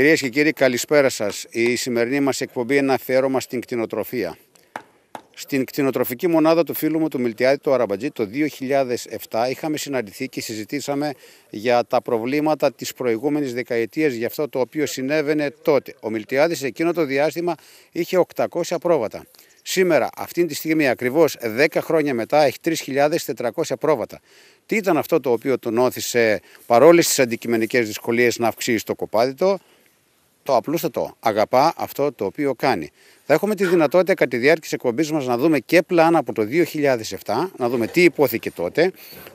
Κυρίες και κύριοι, καλησπέρα σας. Η σημερινή μας εκπομπή είναι αφιέρωμα στην κτηνοτροφία. Στην κτηνοτροφική μονάδα του φίλου μου του Μιλτιάδη του Αραμπατζή το 2007 είχαμε συναντηθεί και συζητήσαμε για τα προβλήματα της προηγούμενης δεκαετίας, για αυτό το οποίο συνέβαινε τότε. Ο Μιλτιάδης εκείνο το διάστημα είχε 800 πρόβατα. Σήμερα, αυτή τη στιγμή, ακριβώς 10 χρόνια μετά, έχει 3.400 πρόβατα. Τι ήταν αυτό το οποίο τον όθησε παρόλες τις αντικειμενικές δυσκολίες να αυξήσει το κοπάδι το απλούστατο. Αγαπά αυτό το οποίο κάνει. Θα έχουμε τη δυνατότητα κατά τη διάρκεια της εκπομπής μας να δούμε και πλάνα από το 2007, να δούμε τι υπόθηκε τότε,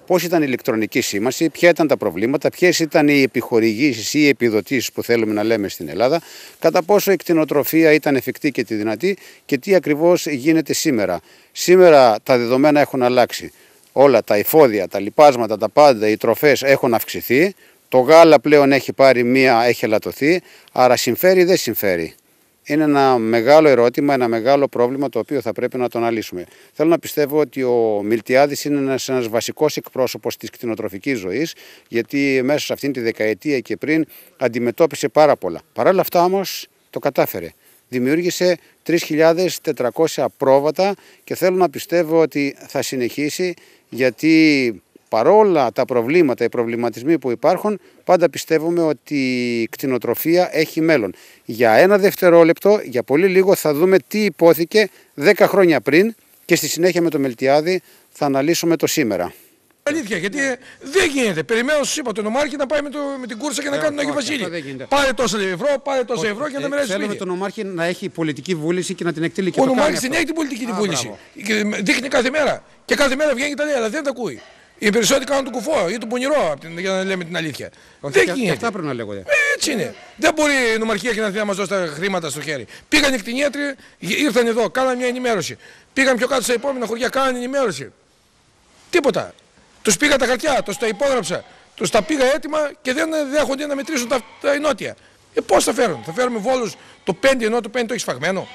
πώς ήταν η ηλεκτρονική σήμανση, ποια ήταν τα προβλήματα, ποιες ήταν οι επιχορηγήσεις ή οι επιδοτήσεις που θέλουμε να λέμε στην Ελλάδα, κατά πόσο η κτηνοτροφία ήταν εφικτή και τη δυνατή και τι ακριβώς γίνεται σήμερα. Σήμερα τα δεδομένα έχουν αλλάξει. Όλα τα εφόδια, τα λοιπάσματα, τα πάντα, οι τροφές έχουν αυξηθεί. Το γάλα πλέον έχει πάρει μία, έχει ελαττωθεί, άρα συμφέρει ή δεν συμφέρει. Είναι ένα μεγάλο ερώτημα, ένα μεγάλο πρόβλημα το οποίο θα πρέπει να το αναλύσουμε. Θέλω να πιστεύω ότι ο Μιλτιάδης είναι ένας, ένας βασικός εκπρόσωπος της κτηνοτροφικής ζωής, γιατί μέσα σε αυτήν τη δεκαετία και πριν αντιμετώπισε πάρα πολλά. Παρ' όλα αυτά όμως το κατάφερε. Δημιούργησε 3.400 πρόβατα και θέλω να πιστεύω ότι θα συνεχίσει γιατί παρόλα τα προβλήματα, οι προβληματισμοί που υπάρχουν, πάντα πιστεύουμε ότι η κτηνοτροφία έχει μέλλον. Για ένα δευτερόλεπτο, για πολύ λίγο, θα δούμε τι υπόθηκε 10 χρόνια πριν και στη συνέχεια με το Μελτιάδη θα αναλύσουμε το σήμερα. Αλήθεια, γιατί ε, δεν γίνεται. Περιμένω, σας είπα, τον Ομάρχη να πάει με, το, με την κούρσα και να ε, κάνει τον Άγιο Βασίλη. Πάρε τόσα ευρώ, πάρε τόσα ευρώ και να αρέσει. Ε, θέλουμε τον Ομάρχη να έχει πολιτική βούληση και να την εκτελεί. και Ο Ομάρχη δεν έχει την πολιτική βούληση. Δείχνει κάθε μέρα. Και κάθε μέρα βγαίνει και τα λέει, αλλά δεν τα ακούει. Οι περισσότεροι κάνουν τον κουφό ή τον πονηρό, για να λέμε την αλήθεια. Όχι, δεν γίνεται. αυτά πρέπει να λέγονται. Ε, έτσι είναι. Δεν μπορεί η νομαρχία και να θέλει να μας δώσει τα χρήματα στο χέρι. Πήγαν οι κτηνίατροι, ήρθαν εδώ, κάναν μια ενημέρωση. Πήγαν πιο κάτω στα επόμενα χωριά, κάναν ενημέρωση. Τίποτα. Τους πήγα τα χαρτιά, τους τα υπόγραψα. Τους τα πήγα έτοιμα και δεν δέχονται να μετρήσουν τα, τα ενότια. Ε, Πώς θα φέρουν, θα φέρουμε βόλους το 5 ενώ το 5 το έχεις σφαγμένο.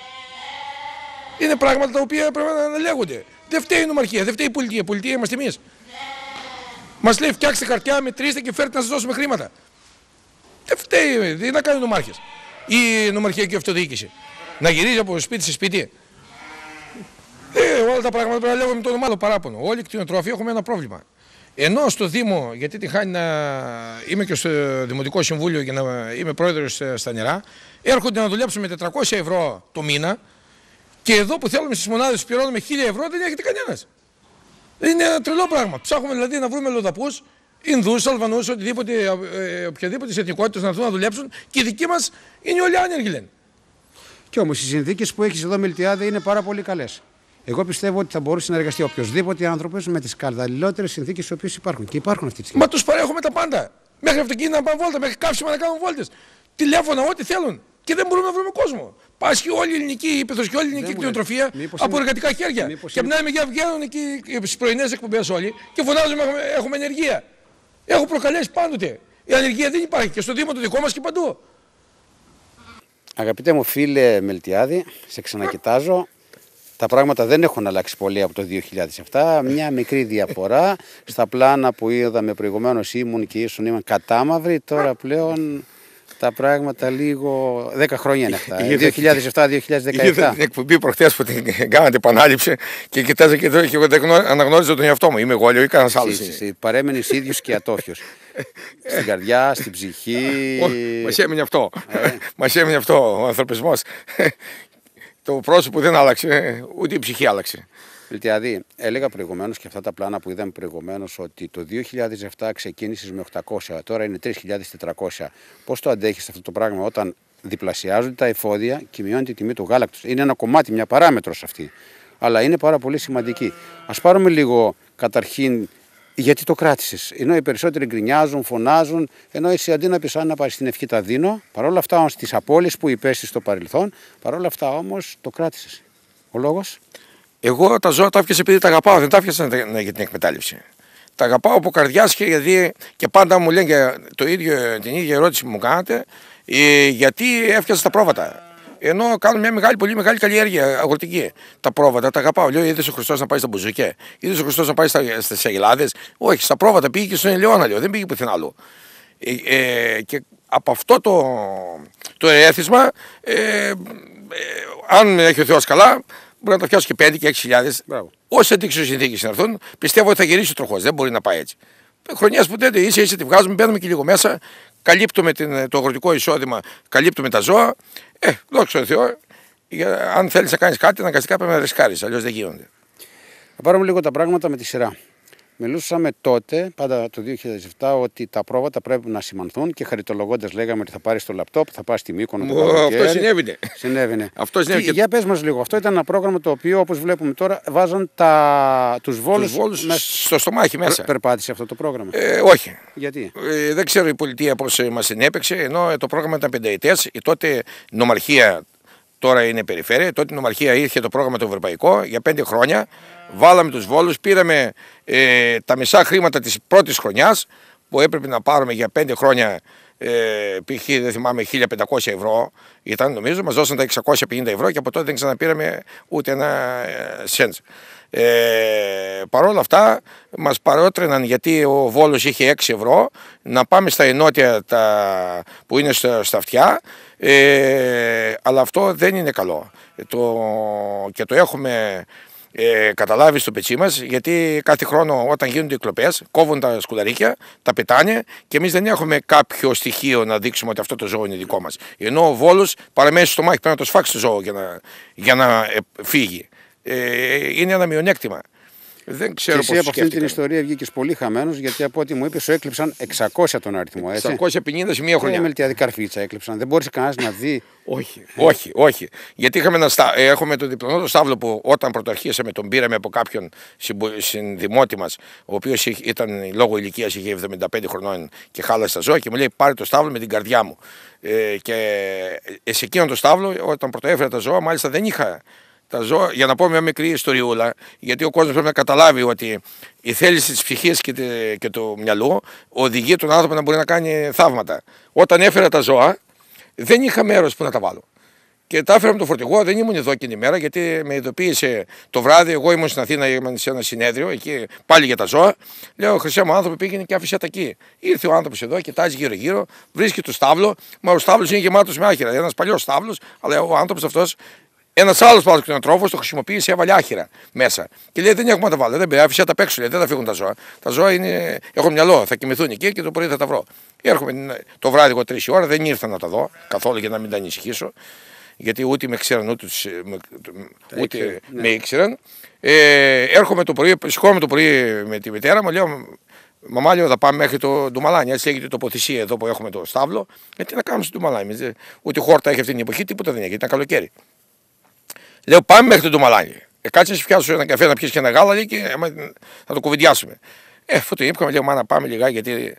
Είναι πράγματα τα οποία πρέπει να λέγονται. Δεν φταίει η νομαρχία, δεν φταίει η πολιτεία. Πολιτεία είμαστε εμείς. Μας λέει φτιάξτε χαρτιά, μετρήστε και φέρτε να σας δώσουμε χρήματα. Δεν φταίει, τι να κάνει ο η νομαρχιακη αυτοδιοίκηση. Να γυρίζει από σπίτι σε σπίτι. Ε, όλα τα πράγματα πρέπει να λέγουμε με το όνομά παράπονο. Όλοι οι κτηνοτρόφοι έχουμε ένα πρόβλημα. Ενώ στο Δήμο, γιατί τη χάνει να είμαι και στο Δημοτικό Συμβούλιο για να είμαι πρόεδρος ε, στα νερά, έρχονται να δουλέψουν με 400 ευρώ το μήνα και εδώ που θέλουμε στις μονάδες πληρώνουμε 1000 ευρώ δεν έχετε κανένας. Είναι ένα τρελό πράγμα. Ψάχνουμε δηλαδή να βρούμε λοδαπούς, Ινδούς, Αλβανούς, οτιδήποτε, ε, ε, οποιαδήποτε εθνικότητας να έρθουν να δουλέψουν και οι δικοί μας είναι όλοι άνεργοι λένε. Κι όμως οι συνθήκες που έχεις εδώ Μιλτιάδε είναι πάρα πολύ καλές. Εγώ πιστεύω ότι θα μπορούσε να εργαστεί οποιοδήποτε άνθρωπος με τις καταλληλότερες συνθήκες οι οποίες υπάρχουν. Και υπάρχουν αυτή τη στιγμή. Μα τους παρέχουμε τα πάντα. Μέχρι αυτοκίνητα να πάνε βόλτα, μέχρι καύσιμα να κάνουν βόλτες. Τηλέφωνα, ό,τι θέλουν και δεν μπορούμε να βρούμε κόσμο. Πάσχει όλη η ελληνική ύπεθο και όλη η ελληνική κτηνοτροφία από εργατικά χέρια. και μιλάμε για βγαίνουν εκεί στις πρωινές εκπομπές όλοι και φωνάζουμε έχουμε, έχουμε ενεργεία. Έχω προκαλέσει πάντοτε. Η ανεργία δεν υπάρχει και στο Δήμο το δικό μας και παντού. Αγαπητέ μου φίλε Μελτιάδη, σε ξανακοιτάζω. Τα πράγματα δεν έχουν αλλάξει πολύ από το 2007. Μια μικρή διαφορά. Στα πλάνα που είδαμε προηγουμένως ήμουν και ήσουν ήμουν κατάμαυροι. Τώρα πλέον τα πράγματα λίγο. 10 χρόνια είναι αυτά. 2007-2017. Ε, Είδα την εκπομπή προχθές που την κάνατε επανάληψη και κοιτάζα και και εγώ δεν αναγνώριζα τον εαυτό μου. Είμαι εγώ, λέω, ή κανένας άλλος. Παρέμενες ίδιος και ατόχιο. Στην καρδιά, στην ψυχή. Μας έμεινε αυτό. Ε. Μας έμεινε αυτό ο ανθρωπισμός. Το πρόσωπο δεν άλλαξε, ούτε η ψυχή άλλαξε. Δηλαδή, έλεγα προηγουμένως και αυτά τα πλάνα που είδαμε προηγουμένως ότι το 2007 ξεκίνησες με 800, τώρα είναι 3.400. Πώς το αντέχεις αυτό το πράγμα όταν διπλασιάζονται τα εφόδια και μειώνεται η τιμή του γάλακτος. Είναι ένα κομμάτι, μια παράμετρος αυτή. Αλλά είναι πάρα πολύ σημαντική. Ας πάρουμε λίγο καταρχήν γιατί το κράτησες. Ενώ οι περισσότεροι γκρινιάζουν, φωνάζουν, ενώ εσύ αντί να πεις να πάρει την ευχή τα δίνω, παρόλα αυτά όμως τις απώλειες που υπέστη στο παρελθόν, παρόλα αυτά όμως το κράτησες. Ο λόγος. Εγώ τα ζώα τα έφτιασα επειδή τα αγαπάω, δεν τα έφτιασα για την εκμετάλλευση. Τα αγαπάω από καρδιάς και γιατί και πάντα μου λένε το ίδιο, την ίδια ερώτηση που μου κάνατε, ε, γιατί έφτιασα τα πρόβατα. Ενώ κάνω μια μεγάλη, πολύ μεγάλη καλλιέργεια αγροτική. Τα πρόβατα τα αγαπάω. Λέω: Είδες ο Χριστός να πάει στα μπουζουκέ, είδες ο Χριστός να πάει στις Αγελάδες. Όχι, στα πρόβατα πήγε και στον Ελαιώνα, λέω. Δεν πήγε πουθενά άλλο. Ε, ε και από αυτό το, το ερέθισμα, ε, ε, αν έχει ο Θεός καλά, μπορεί να το πιάσω και 5 και 6 χιλιάδε. Όσε τέτοιε συνθήκε έρθουν, πιστεύω ότι θα γυρίσει ο τροχός. Δεν μπορεί να πάει έτσι. Χρονιάς που δεν είσαι, είσαι, τη βγάζουμε, μπαίνουμε και λίγο μέσα. Καλύπτουμε την, το αγροτικό εισόδημα, καλύπτουμε τα ζώα. Ε, δόξα τω Θεώ, αν θέλεις να κάνεις κάτι, αναγκαστικά πρέπει να ρισκάρεις. Αλλιώς δεν γίνονται. Θα πάρουμε λίγο τα πράγματα με τη σειρά. Μιλούσαμε τότε, πάντα το 2007, ότι τα πρόβατα πρέπει να σημανθούν και χαριτολογώντας λέγαμε ότι θα πάρεις το λαπτόπ, θα πάρει τη Μύκονο. αυτό συνέβαινε. συνέβαινε. αυτό συνέβαινε. Και, για πες μας λίγο, αυτό ήταν ένα πρόγραμμα το οποίο όπως βλέπουμε τώρα βάζαν τα... τους βόλους στο στομάχι μέσα. περπάτησε αυτό το πρόγραμμα. Ε, όχι. Γιατί. Ε, δεν ξέρω η πολιτεία πώς μας συνέπεξε, ενώ το πρόγραμμα ήταν πενταετέ. Η τότε νομαρχία τώρα είναι περιφέρεια. Τότε η νομαρχία ήρθε το πρόγραμμα το ευρωπαϊκό για πέντε χρόνια. Βάλαμε τους βόλους, πήραμε ε, τα μισά χρήματα της πρώτης χρονιάς που έπρεπε να πάρουμε για πέντε χρόνια ε, π.χ. δεν θυμάμαι 1500 ευρώ ήταν νομίζω, μας δώσαν τα 650 ευρώ και από τότε δεν ξαναπήραμε ούτε ένα σέντς. Ε, ε Παρ' όλα αυτά μας παρότρεναν γιατί ο Βόλος είχε 6 ευρώ να πάμε στα ενότια που είναι στα, στα αυτιά ε, αλλά αυτό δεν είναι καλό. Το, και το έχουμε ε, καταλάβεις στο πετσί μας, γιατί κάθε χρόνο όταν γίνονται οι κλοπές, κόβουν τα σκουλαρίκια, τα πετάνε και εμείς δεν έχουμε κάποιο στοιχείο να δείξουμε ότι αυτό το ζώο είναι δικό μας. Ενώ ο Βόλος παραμένει στο μάχη, πρέπει να το σφάξει το ζώο για να, για να ε, φύγει. Ε, είναι ένα μειονέκτημα. Δεν ξέρω και εσύ από αυτή την ιστορία βγήκες πολύ χαμένος γιατί από ό,τι μου είπες, σου έκλειψαν 600 τον αριθμό. Έτσι. 650 σε μία χρονιά. Δεν μελτιαδή καρφίτσα έκλειψαν. Δεν μπορείς κανένας να δει. όχι, όχι, όχι. Γιατί είχαμε ένα ε, έχουμε τον διπλανό το στάβλο που όταν πρωτοαρχίσαμε τον πήραμε από κάποιον συνδημότη μας, ο οποίος ήταν λόγω ηλικίας είχε 75 χρονών και χάλασε τα ζώα και μου λέει πάρε το στάβλο με την καρδιά μου. Ε, και ε, σε εκείνον το στάβλο, όταν πρωτοέφερα τα ζώα, μάλιστα δεν είχα τα ζώα, για να πω μια μικρή ιστοριούλα, γιατί ο κόσμος πρέπει να καταλάβει ότι η θέληση της ψυχής και, και του μυαλού οδηγεί τον άνθρωπο να μπορεί να κάνει θαύματα. Όταν έφερα τα ζώα, δεν είχα μέρος που να τα βάλω. Και τα έφερα με το φορτηγό, δεν ήμουν εδώ εκείνη η μέρα, γιατί με ειδοποίησε το βράδυ. Εγώ ήμουν στην Αθήνα, ήμουν σε ένα συνέδριο, εκεί πάλι για τα ζώα. Λέω, Χρυσέ μου άνθρωπο πήγαινε και άφησε τα εκεί. Ήρθε ο άνθρωπος εδώ, κοιτάζει γύρω-γύρω, βρίσκει το στάβλο. Μα ο στάβλος είναι γεμάτος με άχυρα. Ένας παλιός στάβλος, αλλά ο άνθρωπος αυτός ένας άλλος πάνω κτηνοτρόφο το χρησιμοποίησε, έβαλε άχυρα μέσα. Και λέει: Δεν έχουμε τα βάλω. Δεν πειράζει, αφήσα τα παίξω. δεν θα φύγουν τα ζώα. Τα ζώα είναι. Έχω μυαλό, θα κοιμηθούν εκεί και το πρωί θα τα βρω. Έρχομαι το βράδυ εγώ τρεις ώρα, δεν ήρθα να τα δω καθόλου για να μην τα ανησυχήσω. Γιατί ούτε με ξέραν, ούτε, ε, ούτε με ναι. ήξεραν. Ε, έρχομαι το πρωί, σηκώνομαι το πρωί με τη μητέρα μου, λέω Μαμάλιο θα πάμε μέχρι το Ντουμαλάνι. Έτσι λέγεται τοποθεσία εδώ που έχουμε το στάβλο. Γιατί ε, να κάνουμε στο Ντουμαλάνι. Ε, ούτε χόρτα έχει αυτή την εποχή, τίποτα δεν έχει. Ήταν καλοκαίρι. Λέω πάμε μέχρι το Τουμαλάκη. Ε, κάτσε να ένα καφέ να πιεις και ένα γάλα και ε, θα το κουβεντιάσουμε. Ε, αφού το είπαμε, λέω μάνα πάμε λιγάκι γιατί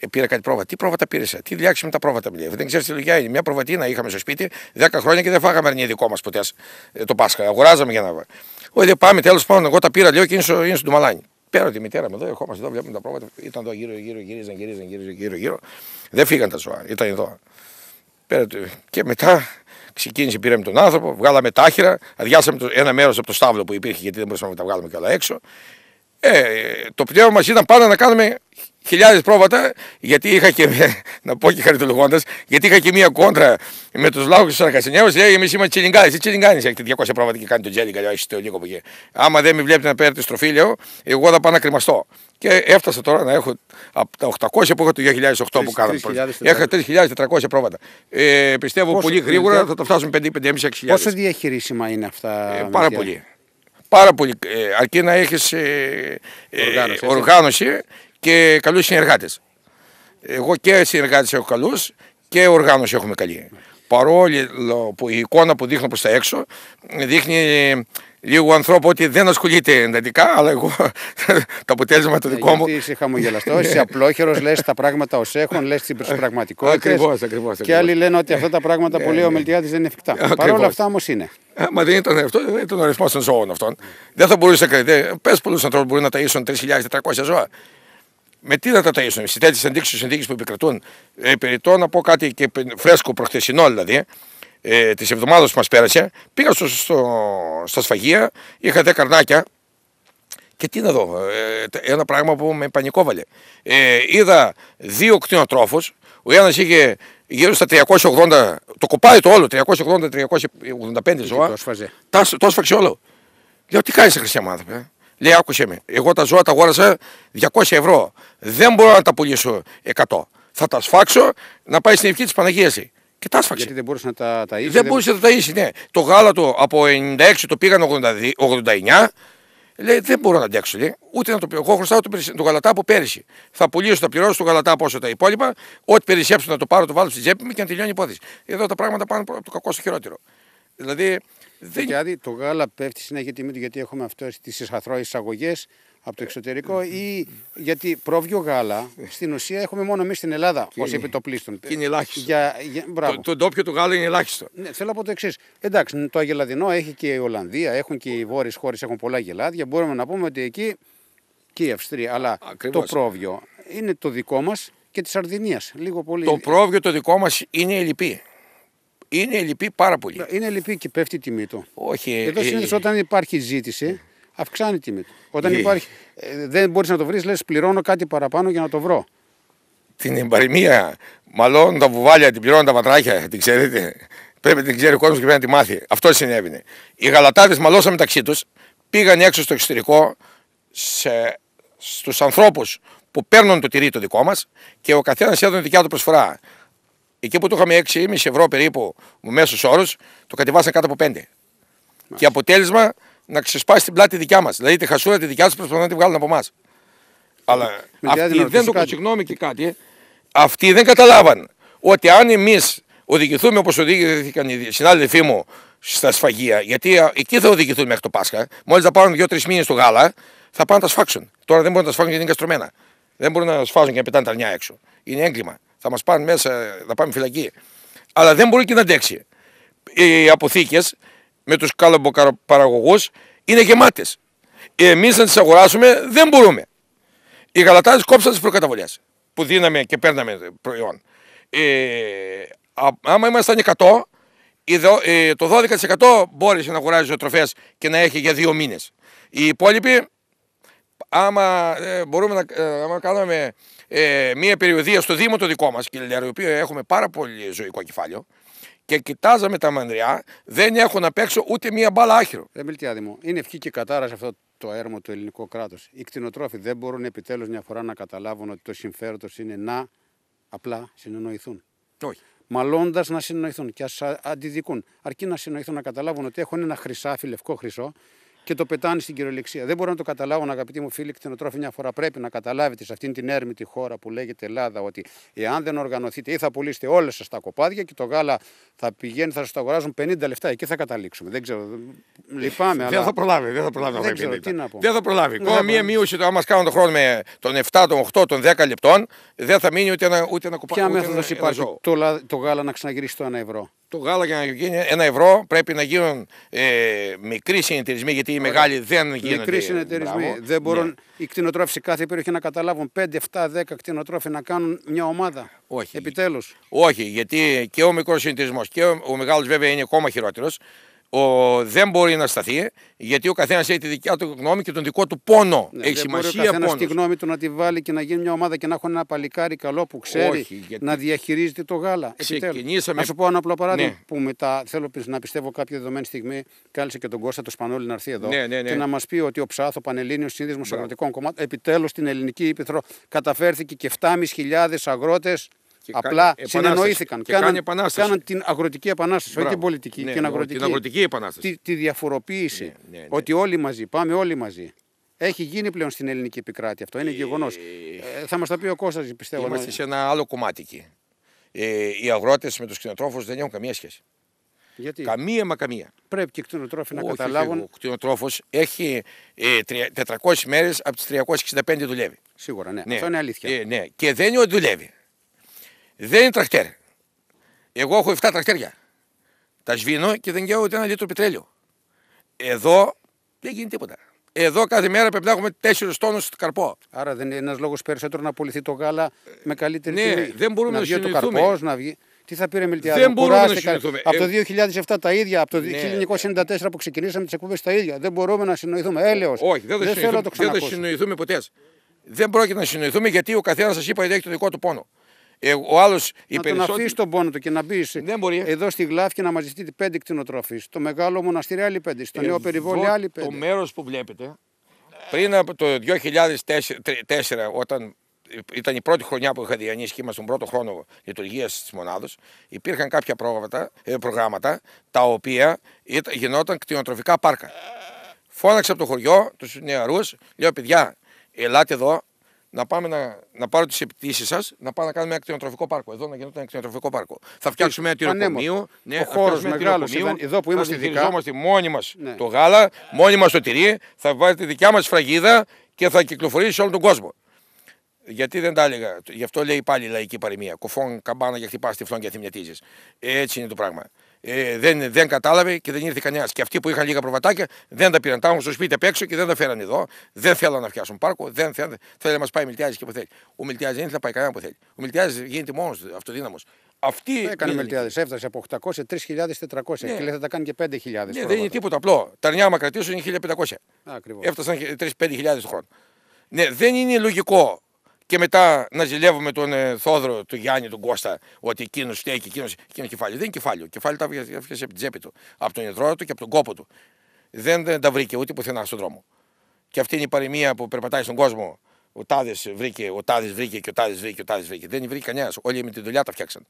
ε, πήρα κάτι πρόβατα. Τι πρόβατα πήρες, ε, τι διάξεις με τα πρόβατα μου λέει. Δεν ξέρεις τι λογιά είναι. Μια προβατίνα είχαμε στο σπίτι 10 χρόνια και δεν φάγαμε αρνητικό δικό μας ποτέ ε, το Πάσχα. Αγοράζαμε για να Όχι, λέω πάμε τέλος πάντων. Εγώ τα πήρα, λέω και είναι στο, είναι Πέρα τη μητέρα μου εδώ, ερχόμαστε εδώ, βλέπουμε τα πρόβατα. Ήταν εδώ γύρω, γύρω, γυρίζαν, γύρω, γύρω, γύρω. Δεν φύγαν τα ζώα, ήταν εδώ. και μετά Ξεκίνησε, πήραμε τον άνθρωπο, βγάλαμε τάχυρα, αδειάσαμε το, ένα μέρος από το στάβλο που υπήρχε γιατί δεν μπορούσαμε να τα βγάλουμε όλα έξω. Ε, το πνεύμα μας ήταν πάντα να κάνουμε χιλιάδες πρόβατα, γιατί είχα και. να πω και χαριτολογώντας, γιατί είχα και μία κόντρα με τους λαού του Αρκασινέου. Λέει, εμείς είμαστε τσιλιγκάνοι. Τι τσιλιγκάνοι έχετε 200 πρόβατα και κάνει τον τζέλιγκα, έχει το λίγο που εκεί. Άμα δεν με βλέπετε να παίρνετε στροφή, λέω, εγώ θα πάω να κρυμαστώ. Και έφτασα τώρα να έχω από τα 800 που είχα το 2008 που κάναμε. Έχα 3.400 πρόβατα. Ε, πιστεύω πολύ γρήγορα θα το φτάσουμε 5.500-6.000. Πόσο διαχειρίσιμα είναι αυτά, ε, Πάρα πολύ. Πάρα πολύ. Ε, αρκεί να έχεις ε, οργάνωση και καλούς συνεργάτες. Εγώ και συνεργάτες έχω καλούς και οργάνωση έχουμε καλή. Παρόλο που η εικόνα που δείχνω προς τα έξω δείχνει λίγο ανθρώπου ότι δεν ασχολείται εντατικά, αλλά εγώ το αποτέλεσμα το ε, δικό μου. Είσαι χαμογελαστός, είσαι απλόχερος, λες τα πράγματα ως έχουν, λες την πραγματικότητα. Ακριβώς, ακριβώς. Και άλλοι λένε ότι αυτά τα πράγματα ε, που λέει ο ναι. Μιλτιάδη δεν είναι εφικτά. Παρ' όλα αυτά όμως είναι. Ε, μα δεν ήταν αυτό, δεν ήταν ο αριθμό των ζώων αυτών. Δεν θα μπορούσε να κρατήσει. Πες πολλούς ανθρώπους μπορεί να ταΐσουν 3.400 ζώα με τι να τα ταΐσουμε, σε τέτοιε ενδείξει συνθήκες που επικρατούν. Ε, να πω κάτι και φρέσκο προχθεσινό δηλαδή, ε, της εβδομάδας που μας πέρασε, πήγα στο, στο, στα σφαγεία, είχα 10 καρνάκια και τι να δω, ε, ένα πράγμα που με πανικόβαλε. Ε, είδα δύο κτηνοτρόφους, ο ένας είχε γύρω στα 380, το κοπάει το όλο, 380-385 ζώα. Το όλο. Λέω τι κάνεις, Χριστιανό άνθρωπε. Λέει, άκουσε με. Εγώ τα ζώα τα αγόρασα 200 ευρώ. Δεν μπορώ να τα πουλήσω 100. Θα τα σφάξω να πάει στην ευχή της Παναγίας. Και τα σφάξε. Γιατί δεν μπορούσε να τα ταΐσει. Δεν, δεν μπορούσε να τα ταΐσει, ναι. Το γάλα του από 96 το πήγαν 89. Λέει, δεν μπορώ να αντέξω. Λέει. Ούτε να το πω, Εγώ χρωστάω το, γαλατά από πέρυσι. Θα πουλήσω, θα πληρώσω το γαλατά από όσο τα υπόλοιπα. Ό,τι περισσέψω να το πάρω, το βάλω στη τσέπη μου και να τελειώνει η υπόθεση. Εδώ τα πράγματα πάνε από το κακό στο χειρότερο. Δηλαδή, δεν... Δηλαδή το γάλα πέφτει συνέχεια τιμή του γιατί έχουμε αυτές τις εισαγωγές από το εξωτερικό ή γιατί πρόβιο γάλα στην ουσία έχουμε μόνο εμείς στην Ελλάδα ω επιτοπλίστων. Και είναι ελάχιστο. Για, για, το, το του γάλα είναι ελάχιστο. Ναι, θέλω να πω το εξής. Εντάξει, το αγελαδινό έχει και η Ολλανδία, έχουν και οι βόρειες χώρες έχουν πολλά γελάδια. Μπορούμε να πούμε ότι εκεί και η Αυστρία. Αλλά το πρόβιο είναι το δικό μας και της Σαρδινίας. Το πρόβιο το δικό μας είναι η λυπή. Είναι λυπή πάρα πολύ. Είναι λυπή και πέφτει η τιμή του. Όχι. Εδώ ε, συνήθως ε, όταν υπάρχει ζήτηση, αυξάνει η τιμή του. Όταν ε. υπάρχει, ε, δεν μπορείς να το βρεις, λες πληρώνω κάτι παραπάνω για να το βρω. Την παροιμία. μαλώνουν τα βουβάλια, την πληρώνουν τα βατράχια, την ξέρετε. Πρέπει να την ξέρει ο κόσμος και πρέπει να τη μάθει. Αυτό συνέβαινε. Οι γαλατάδες μαλώσαν μεταξύ τους, πήγαν έξω στο εξωτερικό στους ανθρώπους που παίρνουν το τυρί το δικό μας και ο καθένας έδωνε δικιά του προσφορά. Εκεί που το είχαμε 6,5 ευρώ περίπου μέσο όρο, το κατεβάσαν κάτω από 5. Μάλιστα. Και αποτέλεσμα να ξεσπάσει την πλάτη δικιά μας. Δηλαδή τη χασούρα τη δικιά του προσπαθούν να τη βγάλουν από εμάς. Αλλά αυτοί δεν το συγγνώμη και κάτι. Ε. Αυτοί δεν καταλάβαν ότι αν εμείς οδηγηθούμε όπως οδηγήθηκαν οι συνάδελφοί μου στα σφαγεία, γιατί εκεί θα οδηγηθούν μέχρι το Πάσχα, μόλις θα παρουν 2 2-3 μήνες το γάλα, θα πάνε να τα σφάξουν. Τώρα δεν μπορούν να τα σφάξουν γιατί είναι καστρωμένα. Δεν μπορούν να σφάζουν και να πετάνε τα νιά έξω. Είναι έγκλημα θα μας πάνε μέσα, θα πάμε φυλακή. Αλλά δεν μπορεί και να αντέξει. Οι αποθήκες με τους παραγωγούς είναι γεμάτες. Εμείς να τις αγοράσουμε δεν μπορούμε. Οι γαλατάδες κόψαν τις προκαταβολές που δίναμε και παίρναμε προϊόν. Ε, άμα ήμασταν 100, ε, το 12% μπόρεσε να αγοράζει ζωοτροφές και να έχει για δύο μήνες. Οι υπόλοιποι, άμα ε, μπορούμε να, ε, άμα κάναμε ε, μία περιοδία στο Δήμο το δικό μας, Κιλιάρο, η οποία έχουμε πάρα πολύ ζωικό κεφάλαιο. Και κοιτάζαμε τα μανδριά, δεν έχω να παίξω ούτε μία μπάλα άχυρο. Δεν μιλτιάδη μου. Είναι ευχή και κατάρα σε αυτό το έρμο του ελληνικού κράτους. Οι κτηνοτρόφοι δεν μπορούν επιτέλους μια φορά να καταλάβουν ότι το δικο μα η οποια εχουμε του είναι να απλά συνεννοηθούν. Όχι. Μαλώντας να καταλαβουν οτι το συμφερον του ειναι να απλα συνεννοηθουν οχι μαλωντα να συνεννοηθουν και ας αντιδικούν. Αρκεί να συνεννοηθούν να καταλάβουν ότι έχουν ένα χρυσάφι, λευκό χρυσό, και το πετάνε στην κυριολεξία. Δεν μπορώ να το καταλάβω, αγαπητοί μου φίλοι, κτηνοτρόφοι, μια φορά πρέπει να καταλάβετε σε αυτήν την έρμη τη χώρα που λέγεται Ελλάδα ότι εάν δεν οργανωθείτε ή θα πουλήσετε όλα σας τα κοπάδια και το γάλα θα πηγαίνει, θα σας το αγοράζουν 50 λεφτά. Εκεί θα καταλήξουμε. Δεν ξέρω. Λυπάμαι, αλλά. Δεν θα προλάβει, δεν θα προλάβει. Δεν, ξέρω, τι να πω. δεν θα προλάβει. Ακόμα μία μείωση, άμα κάνουν τον χρόνο με τον 7, τον 8, τον 10 λεπτών, δεν θα μείνει ούτε ένα, ούτε ένα κοπάδι. Ποια μέθοδο υπάρχει το, το γάλα να ξαναγυρίσει το 1 ευρώ το γάλα για να γίνει ένα ευρώ πρέπει να γίνουν ε, μικροί συνεταιρισμοί, γιατί οι μεγάλοι δεν γίνονται. Μικροί συνεταιρισμοί. Δεν ναι. μπορούν ναι. οι κτηνοτρόφοι σε κάθε περιοχή να καταλάβουν 5, 7, 10 κτηνοτρόφοι να κάνουν μια ομάδα. Όχι. Επιτέλους. Όχι, γιατί και ο μικρός συνεταιρισμός και ο, ο μεγάλος βέβαια είναι ακόμα χειρότερος ο, δεν μπορεί να σταθεί, γιατί ο καθένας έχει τη δικιά του γνώμη και τον δικό του πόνο. Ναι, έχει σημασία μπορεί ο καθένα τη γνώμη του να τη βάλει και να γίνει μια ομάδα και να έχουν ένα παλικάρι καλό που ξέρει να διαχειρίζεται το γάλα. Ξεκινήσαμε. Να σου πω ένα απλό παράδειγμα ναι. που μετά θέλω να πιστεύω κάποια δεδομένη στιγμή κάλεσε και τον Κώστα το Σπανόλη να έρθει εδώ ναι, ναι, ναι. και να μας πει ότι ο Ψάθο Πανελλήνιος Σύνδεσμος Αγροτικών Κομμάτων επιτέλους στην ελληνική ύπηθρο καταφέρθηκε και 7.500 αγρότε Απλά κα... συνεννοήθηκαν. Και κάναν, την αγροτική επανάσταση, όχι την πολιτική. Ναι, την, ναι, αγροτική. την αγροτική επανάσταση. Τη, διαφοροποίηση. Ναι, ναι, ότι όλοι μαζί, πάμε όλοι μαζί. Έχει γίνει πλέον στην ελληνική επικράτεια αυτό. Είναι ε, γεγονός. Ε, θα μας τα πει ο Κώστας, πιστεύω. Είμαστε σε ένα άλλο κομμάτι εκεί. Ε, οι αγρότες με τους κτηνοτρόφους δεν έχουν καμία σχέση. Γιατί? Καμία μα καμία. Πρέπει και οι κτηνοτρόφοι να καταλάβουν. Ο κτηνοτρόφος έχει ε, 400 μέρες από τις 365 δουλεύει. Σίγουρα, ναι. ναι. Αυτό είναι αλήθεια. Ε, ναι. Και δεν δουλεύει. Δεν είναι τρακτέρ. Εγώ έχω 7 τρακτέρια. Τα σβήνω και δεν καίω ούτε ένα λίτρο πετρέλαιο. Εδώ δεν γίνει τίποτα. Εδώ κάθε μέρα πρέπει να έχουμε 4 τόνου καρπό. Άρα δεν είναι ένας λόγος περισσότερο να πουληθεί το γάλα με καλύτερη ναι, Δεν μπορούμε να, να βγει το καρπός, να βγει. Τι θα πήρε Μιλτιάδη. Δεν μπορούμε να συνοηθούμε. Από το 2007 ε, τα ίδια, από το ναι. 1994 που ξεκινήσαμε τις εκπομπές τα ίδια. Δεν μπορούμε να συνοηθούμε. Έλεω. Όχι, δεν, δεν, θέλω να το θα συνοηθούμε ποτέ. Δεν πρόκειται να συνοηθούμε γιατί ο καθένας σας είπα ότι έχει το δικό του πόνο. Ε, ο άλλος. Να αφήσεις τον πόνο του και να μπεις εδώ στη Γλάφη και να μαζευτείτε πέντε κτηνοτροφείς. Το μεγάλο μοναστήρι άλλη πέντε. Στο ε, νέο περιβόλιο άλλη πέντε. Το μέρος που βλέπετε. Πριν από το 2004, όταν ήταν η πρώτη χρονιά που είχα διανύσει και τον πρώτο χρόνο λειτουργίας της μονάδα, υπήρχαν κάποια πρόγραμματα, ε, προγράμματα τα οποία γινόταν κτηνοτροφικά πάρκα. Φώναξε από το χωριό τους νεαρούς, λέω παιδιά, ελάτε εδώ, να πάμε να, να πάρω τις επιτήσεις σας, να πάμε να κάνουμε ένα κτηνοτροφικό πάρκο. Εδώ να γίνεται ένα κτηνοτροφικό πάρκο. Θα φτιάξουμε ένα τυροκομείο. Ναι, ο χώρο μεγάλο ήταν εδώ που είμαστε. Θα μόνοι μας ναι. το γάλα, μόνοι μας το τυρί, θα βάλει τη δικιά μας φραγίδα και θα κυκλοφορήσει σε όλο τον κόσμο. Γιατί δεν τα έλεγα. Γι' αυτό λέει πάλι η λαϊκή παροιμία. Κοφών καμπάνα για χτυπάς τυφλών και θυμιατίζει. Έτσι είναι το πράγμα. Ε, δεν, δεν κατάλαβε και δεν ήρθε κανένα. Και αυτοί που είχαν λίγα προβατάκια δεν τα πήραν. Τα στο σπίτι απ' έξω και δεν τα φέραν εδώ. Δεν θέλαν να φτιάξουν πάρκο. Δεν θέλαν, θέλει να μας πάει Μιλτιάζης και που θέλει. Ο Μιλτιάζης δεν ήθελε πάει κανένα που θέλει. Ο μιλτιαζει γίνεται μόνος αυτοδύναμο. Αυτή έκανε Μιλτιάζης Έφτασε από 800 3.400 ναι. και λέει θα τα κάνει και 5.000. Ναι, δεν είναι τίποτα απλό. Τα νιά μα κρατήσουν είναι 1.500. εφτασαν Έφτασαν 3-5.000 χρόνο. Ναι, δεν είναι λογικό και μετά να ζηλεύουμε τον ε, Θόδρο, τον Γιάννη, τον Κώστα, ότι εκείνος και εκείνος εκείνος κεφάλι. Δεν είναι κεφάλαιο. Κεφάλι τα έφυγε από την τσέπη του. Από τον ιδρό του και από τον κόπο του. Δεν, δεν τα βρήκε ούτε πουθενά στον δρόμο. Και αυτή είναι η παροιμία που περπατάει στον κόσμο. Ο Τάδες βρήκε, ο Τάδες βρήκε και ο Τάδες βρήκε και ο Τάδες βρήκε. Δεν βρήκε κανένας. Όλοι με τη δουλειά τα φτιάξαν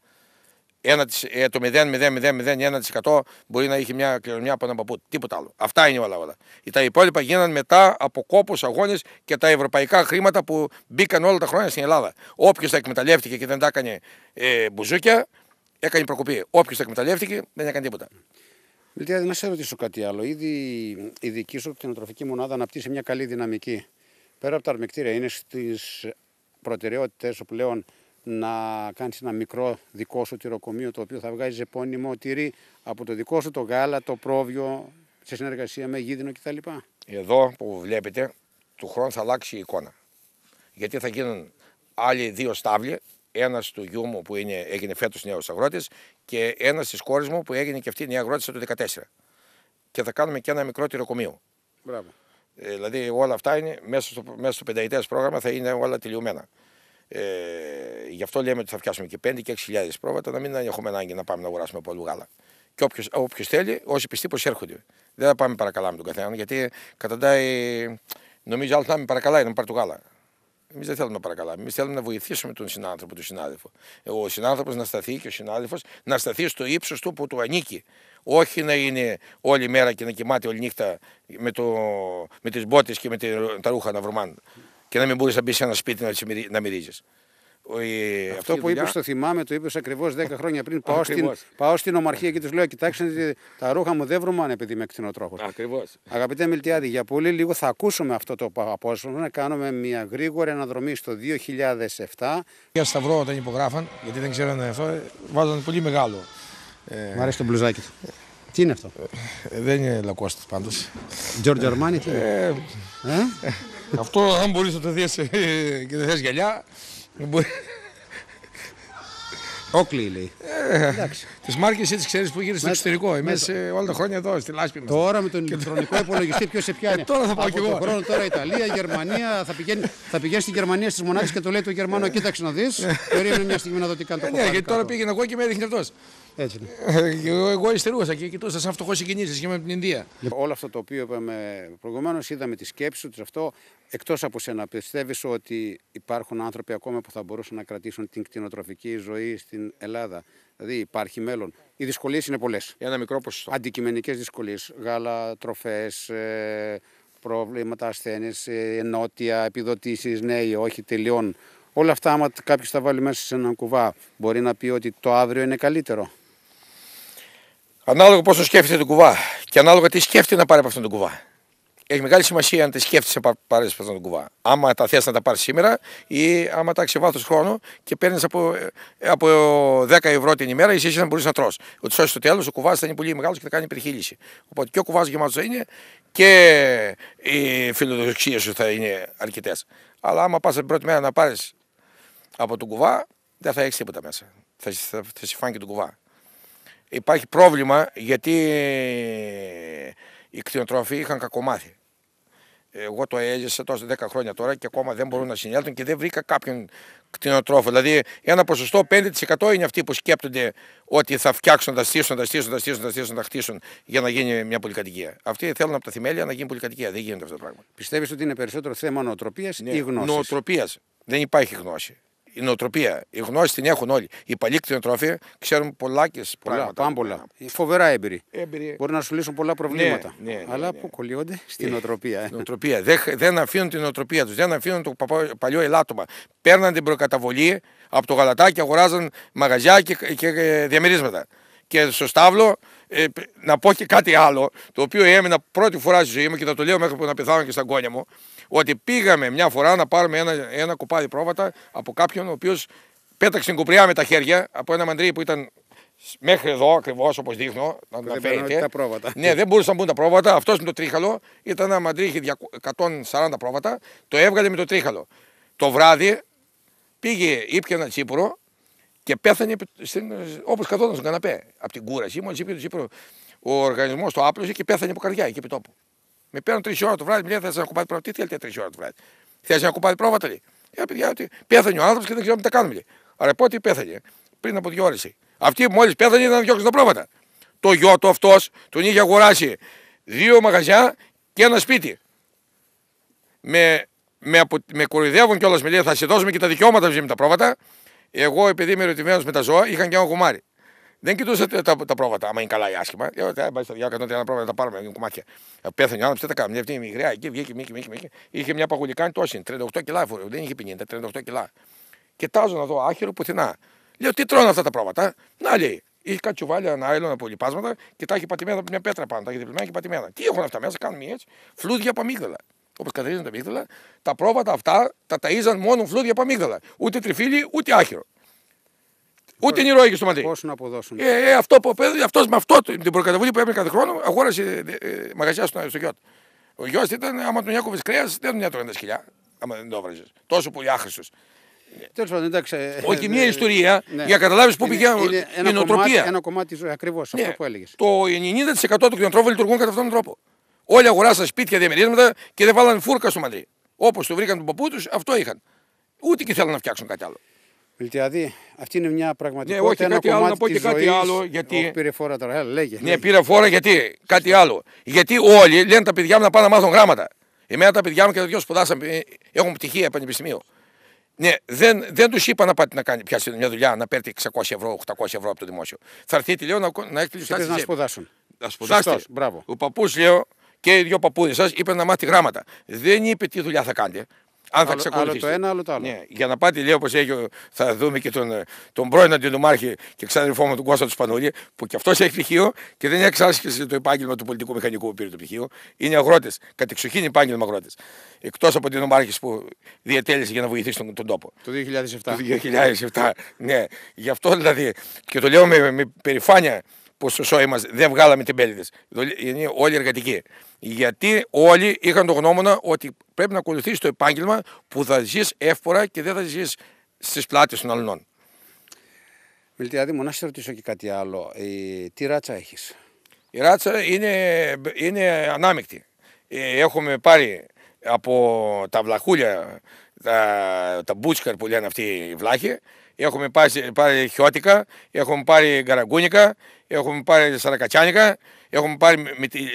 το 0,0001% μπορεί να έχει μια κληρονομιά από έναν παππού. Τίποτα άλλο. Αυτά είναι όλα όλα. Τα υπόλοιπα γίνανε μετά από κόπου, αγώνε και τα ευρωπαϊκά χρήματα που μπήκαν όλα τα χρόνια στην Ελλάδα. Όποιο τα εκμεταλλεύτηκε και δεν τα έκανε μπουζούκια, έκανε προκοπή. Όποιο τα εκμεταλλεύτηκε δεν έκανε τίποτα. Μιλτία, να σε ρωτήσω κάτι άλλο. Ήδη η δική σου κτηνοτροφική μονάδα αναπτύσσει μια καλή δυναμική. Πέρα από τα αρμεκτήρια, είναι στι προτεραιότητε σου πλέον να κάνεις ένα μικρό δικό σου τυροκομείο το οποίο θα βγάζει επώνυμο τυρί από το δικό σου το γάλα, το πρόβιο, σε συνεργασία με γίδινο κτλ. Εδώ που βλέπετε, του χρόνου θα αλλάξει η εικόνα. Γιατί θα γίνουν άλλοι δύο στάβλοι, ένας του γιού μου που είναι, έγινε φέτος νέος αγρότης και ένας της κόρης μου που έγινε και αυτή νέα αγρότησα το 2014. Και θα κάνουμε και ένα μικρό τυροκομείο. Μπράβο. Ε, δηλαδή όλα αυτά είναι μέσα στο, μέσα στο πενταετές πρόγραμμα θα είναι όλα τελειωμένα. Ε, γι' αυτό λέμε ότι θα φτιάξουμε και 5 και 6.000 πρόβατα, να μην έχουμε ανάγκη να πάμε να αγοράσουμε πολλού γάλα. Και όποιος θέλει, όσοι πιστοί πως έρχονται. Δεν θα πάμε παρακαλά με τον καθένα, γιατί καταντάει, νομίζω άλλος θα με παρακαλάει να πάρει το γάλα. Εμείς δεν θέλουμε να παρακαλάμε. Εμείς θέλουμε να βοηθήσουμε τον συνάνθρωπο, τον συνάδελφο. Ο συνάνθρωπος να σταθεί και ο συνάδελφος να σταθεί στο ύψος του που του ανήκει. Όχι να είναι όλη μέρα και να κοιμάται όλη νύχτα με, το, με τις μπότες και με τα ρούχα να βρωμάνουν και να μην μπορεί να μπεις σε ένα σπίτι να μυρίζει. Αυτό, που είπες, το θυμάμαι, το είπες ακριβώς 10 χρόνια πριν. Πάω στην, πάω στην ομαρχία και τους λέω: Κοιτάξτε, τα ρούχα μου δεν βρωμάνε επειδή είμαι εκτινοτρόφο. Ακριβώς. Αγαπητέ Μιλτιάδη, για πολύ λίγο θα ακούσουμε αυτό το απόσπασμα. Κάνουμε μια γρήγορη αναδρομή στο 2007. Για Σταυρό όταν υπογράφαν, γιατί δεν ξέρανε αυτό, βάζανε πολύ μεγάλο. Ε, Μ' αρέσει το μπλουζάκι του. Ε, τι είναι αυτό, ε, Δεν είναι λακκόστο πάντως. Τζορτζ Αρμάνι, τι είναι. Αυτό αν μπορείς να το δεις ε, και δεν θες γυαλιά... Όκλη λέει. Τις μάρκες έτσι ξέρεις που γίνεται στο εξωτερικό. Εμεί όλα τα χρόνια εδώ στη λάσπη Τώρα με τον ηλεκτρονικό υπολογιστή ποιος σε ε, πιάνει. τώρα θα πάω κι εγώ. Χρόνο τώρα Ιταλία, Γερμανία. Θα πηγαίνει, θα πηγαίνει Γερμανία στις μονάδε και το λέει το Γερμανό, κοίταξε να δεις. Ε. Περίμενε μια στιγμή να δω τι κάνει το Ναι, γιατί τώρα πήγαινε εγώ και με έδειχνε αυτός. Έτσι είναι. Ε, εγώ αιστερούσα και κοιτούσα σαν φτωχός συγκινήσεις και με την Ινδία. Όλο αυτό το οποίο είπαμε προηγουμένως, είδαμε τη σκέψη τους αυτό. Εκτός από σένα, πιστεύεις ότι υπάρχουν άνθρωποι ακόμα που θα μπορούσαν να κρατήσουν την κτηνοτροφική ζωή στην Ελλάδα. Δηλαδή υπάρχει μέλλον. Οι δυσκολίες είναι πολλές. Ένα μικρό ποσοστό. Αντικειμενικές δυσκολίες. Γάλα, τροφές, ε, προβλήματα, ασθένειε, ενότια, επιδοτήσει, ναι όχι, τελειών. Όλα αυτά, άμα κάποιος τα βάλει μέσα σε έναν κουβά, μπορεί να πει ότι το αύριο είναι καλύτερο. Ανάλογα πόσο σκέφτεται τον κουβά και ανάλογα τι σκέφτεται να πάρει από αυτόν τον κουβά. Έχει μεγάλη σημασία αν τη σκέφτεσαι να πάρεις από αυτόν τον κουβά. Άμα τα θες να τα πάρεις σήμερα ή άμα τα έχεις βάθος χρόνο και παίρνεις από, ε, από 10 ευρώ την ημέρα, εσύ να μπορείς να τρώ. Ότι σώσει στο τέλος ο κουβάς θα είναι πολύ μεγάλος και θα κάνει υπερχείληση. Οπότε και ο κουβάς γεμάτος θα είναι και οι φιλοδοξίε σου θα είναι αρκετές. Αλλά άμα πας την πρώτη μέρα να πάρεις από τον κουβά, δεν θα έχεις τίποτα μέσα. Θα, θα, θα, θα, και τον κουβά υπάρχει πρόβλημα γιατί ε, οι κτηνοτροφοί είχαν κακομάθη. Εγώ το έζησα τόσο 10 χρόνια τώρα και ακόμα δεν μπορούν να συνέλθουν και δεν βρήκα κάποιον κτηνοτρόφο. Δηλαδή, ένα ποσοστό 5% είναι αυτοί που σκέπτονται ότι θα φτιάξουν, θα στήσουν, θα στήσουν, θα στήσουν, θα στήσουν, θα χτίσουν για να γίνει μια πολυκατοικία. Αυτοί θέλουν από τα θημέλια να γίνει πολυκατοικία. Δεν γίνεται αυτό το πράγμα. Πιστεύεις ότι είναι περισσότερο θέμα νοοτροπίας ναι. ή γνώσης. Νοοτροπίας. Δεν υπάρχει γνώση η νοοτροπία. Η γνώση την έχουν όλοι. Οι παλιοί κτηνοτρόφοι ξέρουν πολλά και πολλά. Πάμε πολλά. Φοβερά έμπειροι. έμπειροι. Μπορεί να σου λύσουν πολλά ναι, προβλήματα. Ναι, ναι, ναι, αλλά που ε, ε. στην νοοτροπία. νοοτροπία. Δεν, δεν αφήνουν την νοοτροπία τους. Δεν αφήνουν το παλιό ελάττωμα. Παίρναν την προκαταβολή από το γαλατάκι, αγοράζαν μαγαζιά και, και ε, διαμερίσματα. Και στο Σταύλο να πω και κάτι άλλο, το οποίο έμεινα πρώτη φορά στη ζωή μου και θα το λέω μέχρι που να πεθάνω και στα γκόνια μου ότι πήγαμε μια φορά να πάρουμε ένα, ένα κουπάδι πρόβατα από κάποιον ο οποίος πέταξε την κουπριά με τα χέρια από ένα μαντρί που ήταν μέχρι εδώ ακριβώς όπως δείχνω. Να δεν φαίνεται. τα πρόβατα. Ναι, δεν μπορούσαν να μπουν τα πρόβατα. Αυτός με το τρίχαλο ήταν ένα μαντρί, είχε 140 πρόβατα. Το έβγαλε με το τρίχαλο. Το βράδυ πήγε, ήπια ένα τσίπουρο και πέθανε όπως καθόταν στον καναπέ. Από την κούραση, μόλις ήπια το τσίπουρο. Ο οργανισμός το άπλωσε και πέθανε από καρδιά εκεί επί με παίρνουν τρεις ώρα το βράδυ, μου να κουμπάτε πρόβατα. Τι θέλετε τρεις ώρα το βράδυ. Θες να κουμπάτε πρόβατα, λέει. Ε, παιδιά, ότι πέθανε ο άνθρωπος και δεν ξέρω τι θα κάνουμε. Αλλά Άρα πότε πέθανε, πριν από δύο ώρες. Αυτή μόλις πέθανε ήταν να διώξουν τα πρόβατα. Το γιο του αυτός τον είχε αγοράσει δύο μαγαζιά και ένα σπίτι. Με, με, απο, με κοροϊδεύουν κιόλας, με λέει θα σε δώσουμε και τα δικαιώματα με τα πρόβατα. Εγώ επειδή είμαι ερωτημένος με τα ζώα, είχαν και ένα κουμάρι. Δεν κοιτούσα τα, τα, τα πρόβατα, άμα είναι καλά ή άσχημα. Πάει στα τα πρόβατα, τα πάρουμε, είναι κομμάτια. Ε, πέθανε ο άνθρωπος, τα κάνουμε. Αυτή η μικρά, εκεί βγήκε, μήκε, μήκε, μήκε. Είχε μια κάνει τόση, 38 κιλά φορεί, δεν είχε 50, 38 κιλά. Κοιτάζω να δω άχυρο πουθενά. Λέω, τι τρώνε αυτά τα πρόβατα. Ε? Να λέει, είχε κάτι τσουβάλια ένα άλλο από λιπάσματα και τα έχει πατημένα από μια πέτρα πάνω, τα είχε διπλωμένα και πατημένα. Τι έχουν αυτά μέσα, κάνουν μία έτσι, φλούδια από αμύγδαλα. Όπως καθαρίζουν τα αμύγδαλα, τα πρόβατα αυτά τα ταΐζαν μόνο φλούδια από αμύγδαλα. Ούτε τριφίλι, ούτε άχυρο. Ούτε είναι στο μαντί. Πώς να αποδώσουν. Ε, ε, αυτό που παίρνει, αυτός με αυτό την προκαταβολή που έπαιρνε κάθε χρόνο, αγόρασε ε, ε, μαγαζιά στο, στο Ο γιος ήταν, άμα τον Ιάκοβε κρέας, δεν τον έτρωγαν σκυλιά. Άμα δεν το έβραζε. Τόσο πολύ άχρηστος. Τέλος πάντων, εντάξει. Ε, ε, Όχι μια ε, ιστορία ναι. για να καταλάβεις πού πηγαίνει η νοοτροπία. Ένα κομμάτι ζωή, ακριβώς ναι. αυτό που έλεγες. Το 90% των κτηνοτρόφων λειτουργούν κατά αυτόν τον τρόπο. Όλοι αγοράσαν σπίτια διαμερίσματα και δεν βάλαν φούρκα στο Μαντρί. Όπως το βρήκαν τον παππού τους, αυτό είχαν. Ούτε και θέλουν να φτιάξουν κάτι άλλο. Δηλαδή, αυτή είναι μια πραγματικότητα. Ναι, όχι ένα κάτι άλλο, να πω και κάτι άλλο. Γιατί... πήρε φόρα τώρα, Έλα, λέγε. Ναι, πήρε φόρα γιατί. Κάτι άλλο. Γιατί όλοι λένε τα παιδιά μου να πάνε να μάθουν γράμματα. Εμένα τα παιδιά μου και τα δυο σπουδάσαν, ε, έχουν πτυχία πανεπιστημίου. Ναι, δεν, δεν τους είπα να πάτε να κάνει, πια μια δουλειά, να παίρνει 600 ευρώ, 800 ευρώ από το δημόσιο. Θα τη λέω, να, να έχει λεφτά Να σπουδάσουν. Να μπράβο. Ο παππούς, λέω, και οι δύο παππούδες σας είπαν να μάθει γράμματα. Δεν είπε τι δουλειά θα κάνετε αν θα άλλο, το ένα, άλλο το άλλο. Ναι. Για να πάτε, λέει, όπως έχει, θα δούμε και τον, ε, τον πρώην αντινομάρχη και ξαναδελφό μου τον Κώστα του Σπανούλη, που κι αυτός έχει πτυχίο και δεν έχει εξάσκηση το επάγγελμα του πολιτικού μηχανικού που πήρε το πτυχίο. Είναι αγρότες, κατεξοχήν επάγγελμα αγρότες. Εκτός από την ομάρχη που διατέλεσε για να βοηθήσει τον, τον τόπο. Το 2007. Το 2007, ναι. Γι' αυτό δηλαδή και το λέω με, με περηφάνεια που στο σώμα μα δεν βγάλαμε την πέλη Είναι όλοι εργατικοί. Γιατί όλοι είχαν το γνώμονα ότι πρέπει να ακολουθήσεις το επάγγελμα που θα ζεις εύπορα και δεν θα ζεις στις πλάτες των αλλών. Μιλτιάδη μου, να σε ρωτήσω και κάτι άλλο. Ε, τι ράτσα έχεις. Η ράτσα είναι, είναι ανάμεικτη. Ε, έχουμε πάρει από τα βλαχούλια, τα, τα μπούτσκαρ που λένε αυτοί οι βλάχοι, Έχουμε πάρει, πάρει χιώτικα, έχουμε πάρει γκαραγκούνικα, έχουμε πάρει σαρακατσάνικα, έχουμε πάρει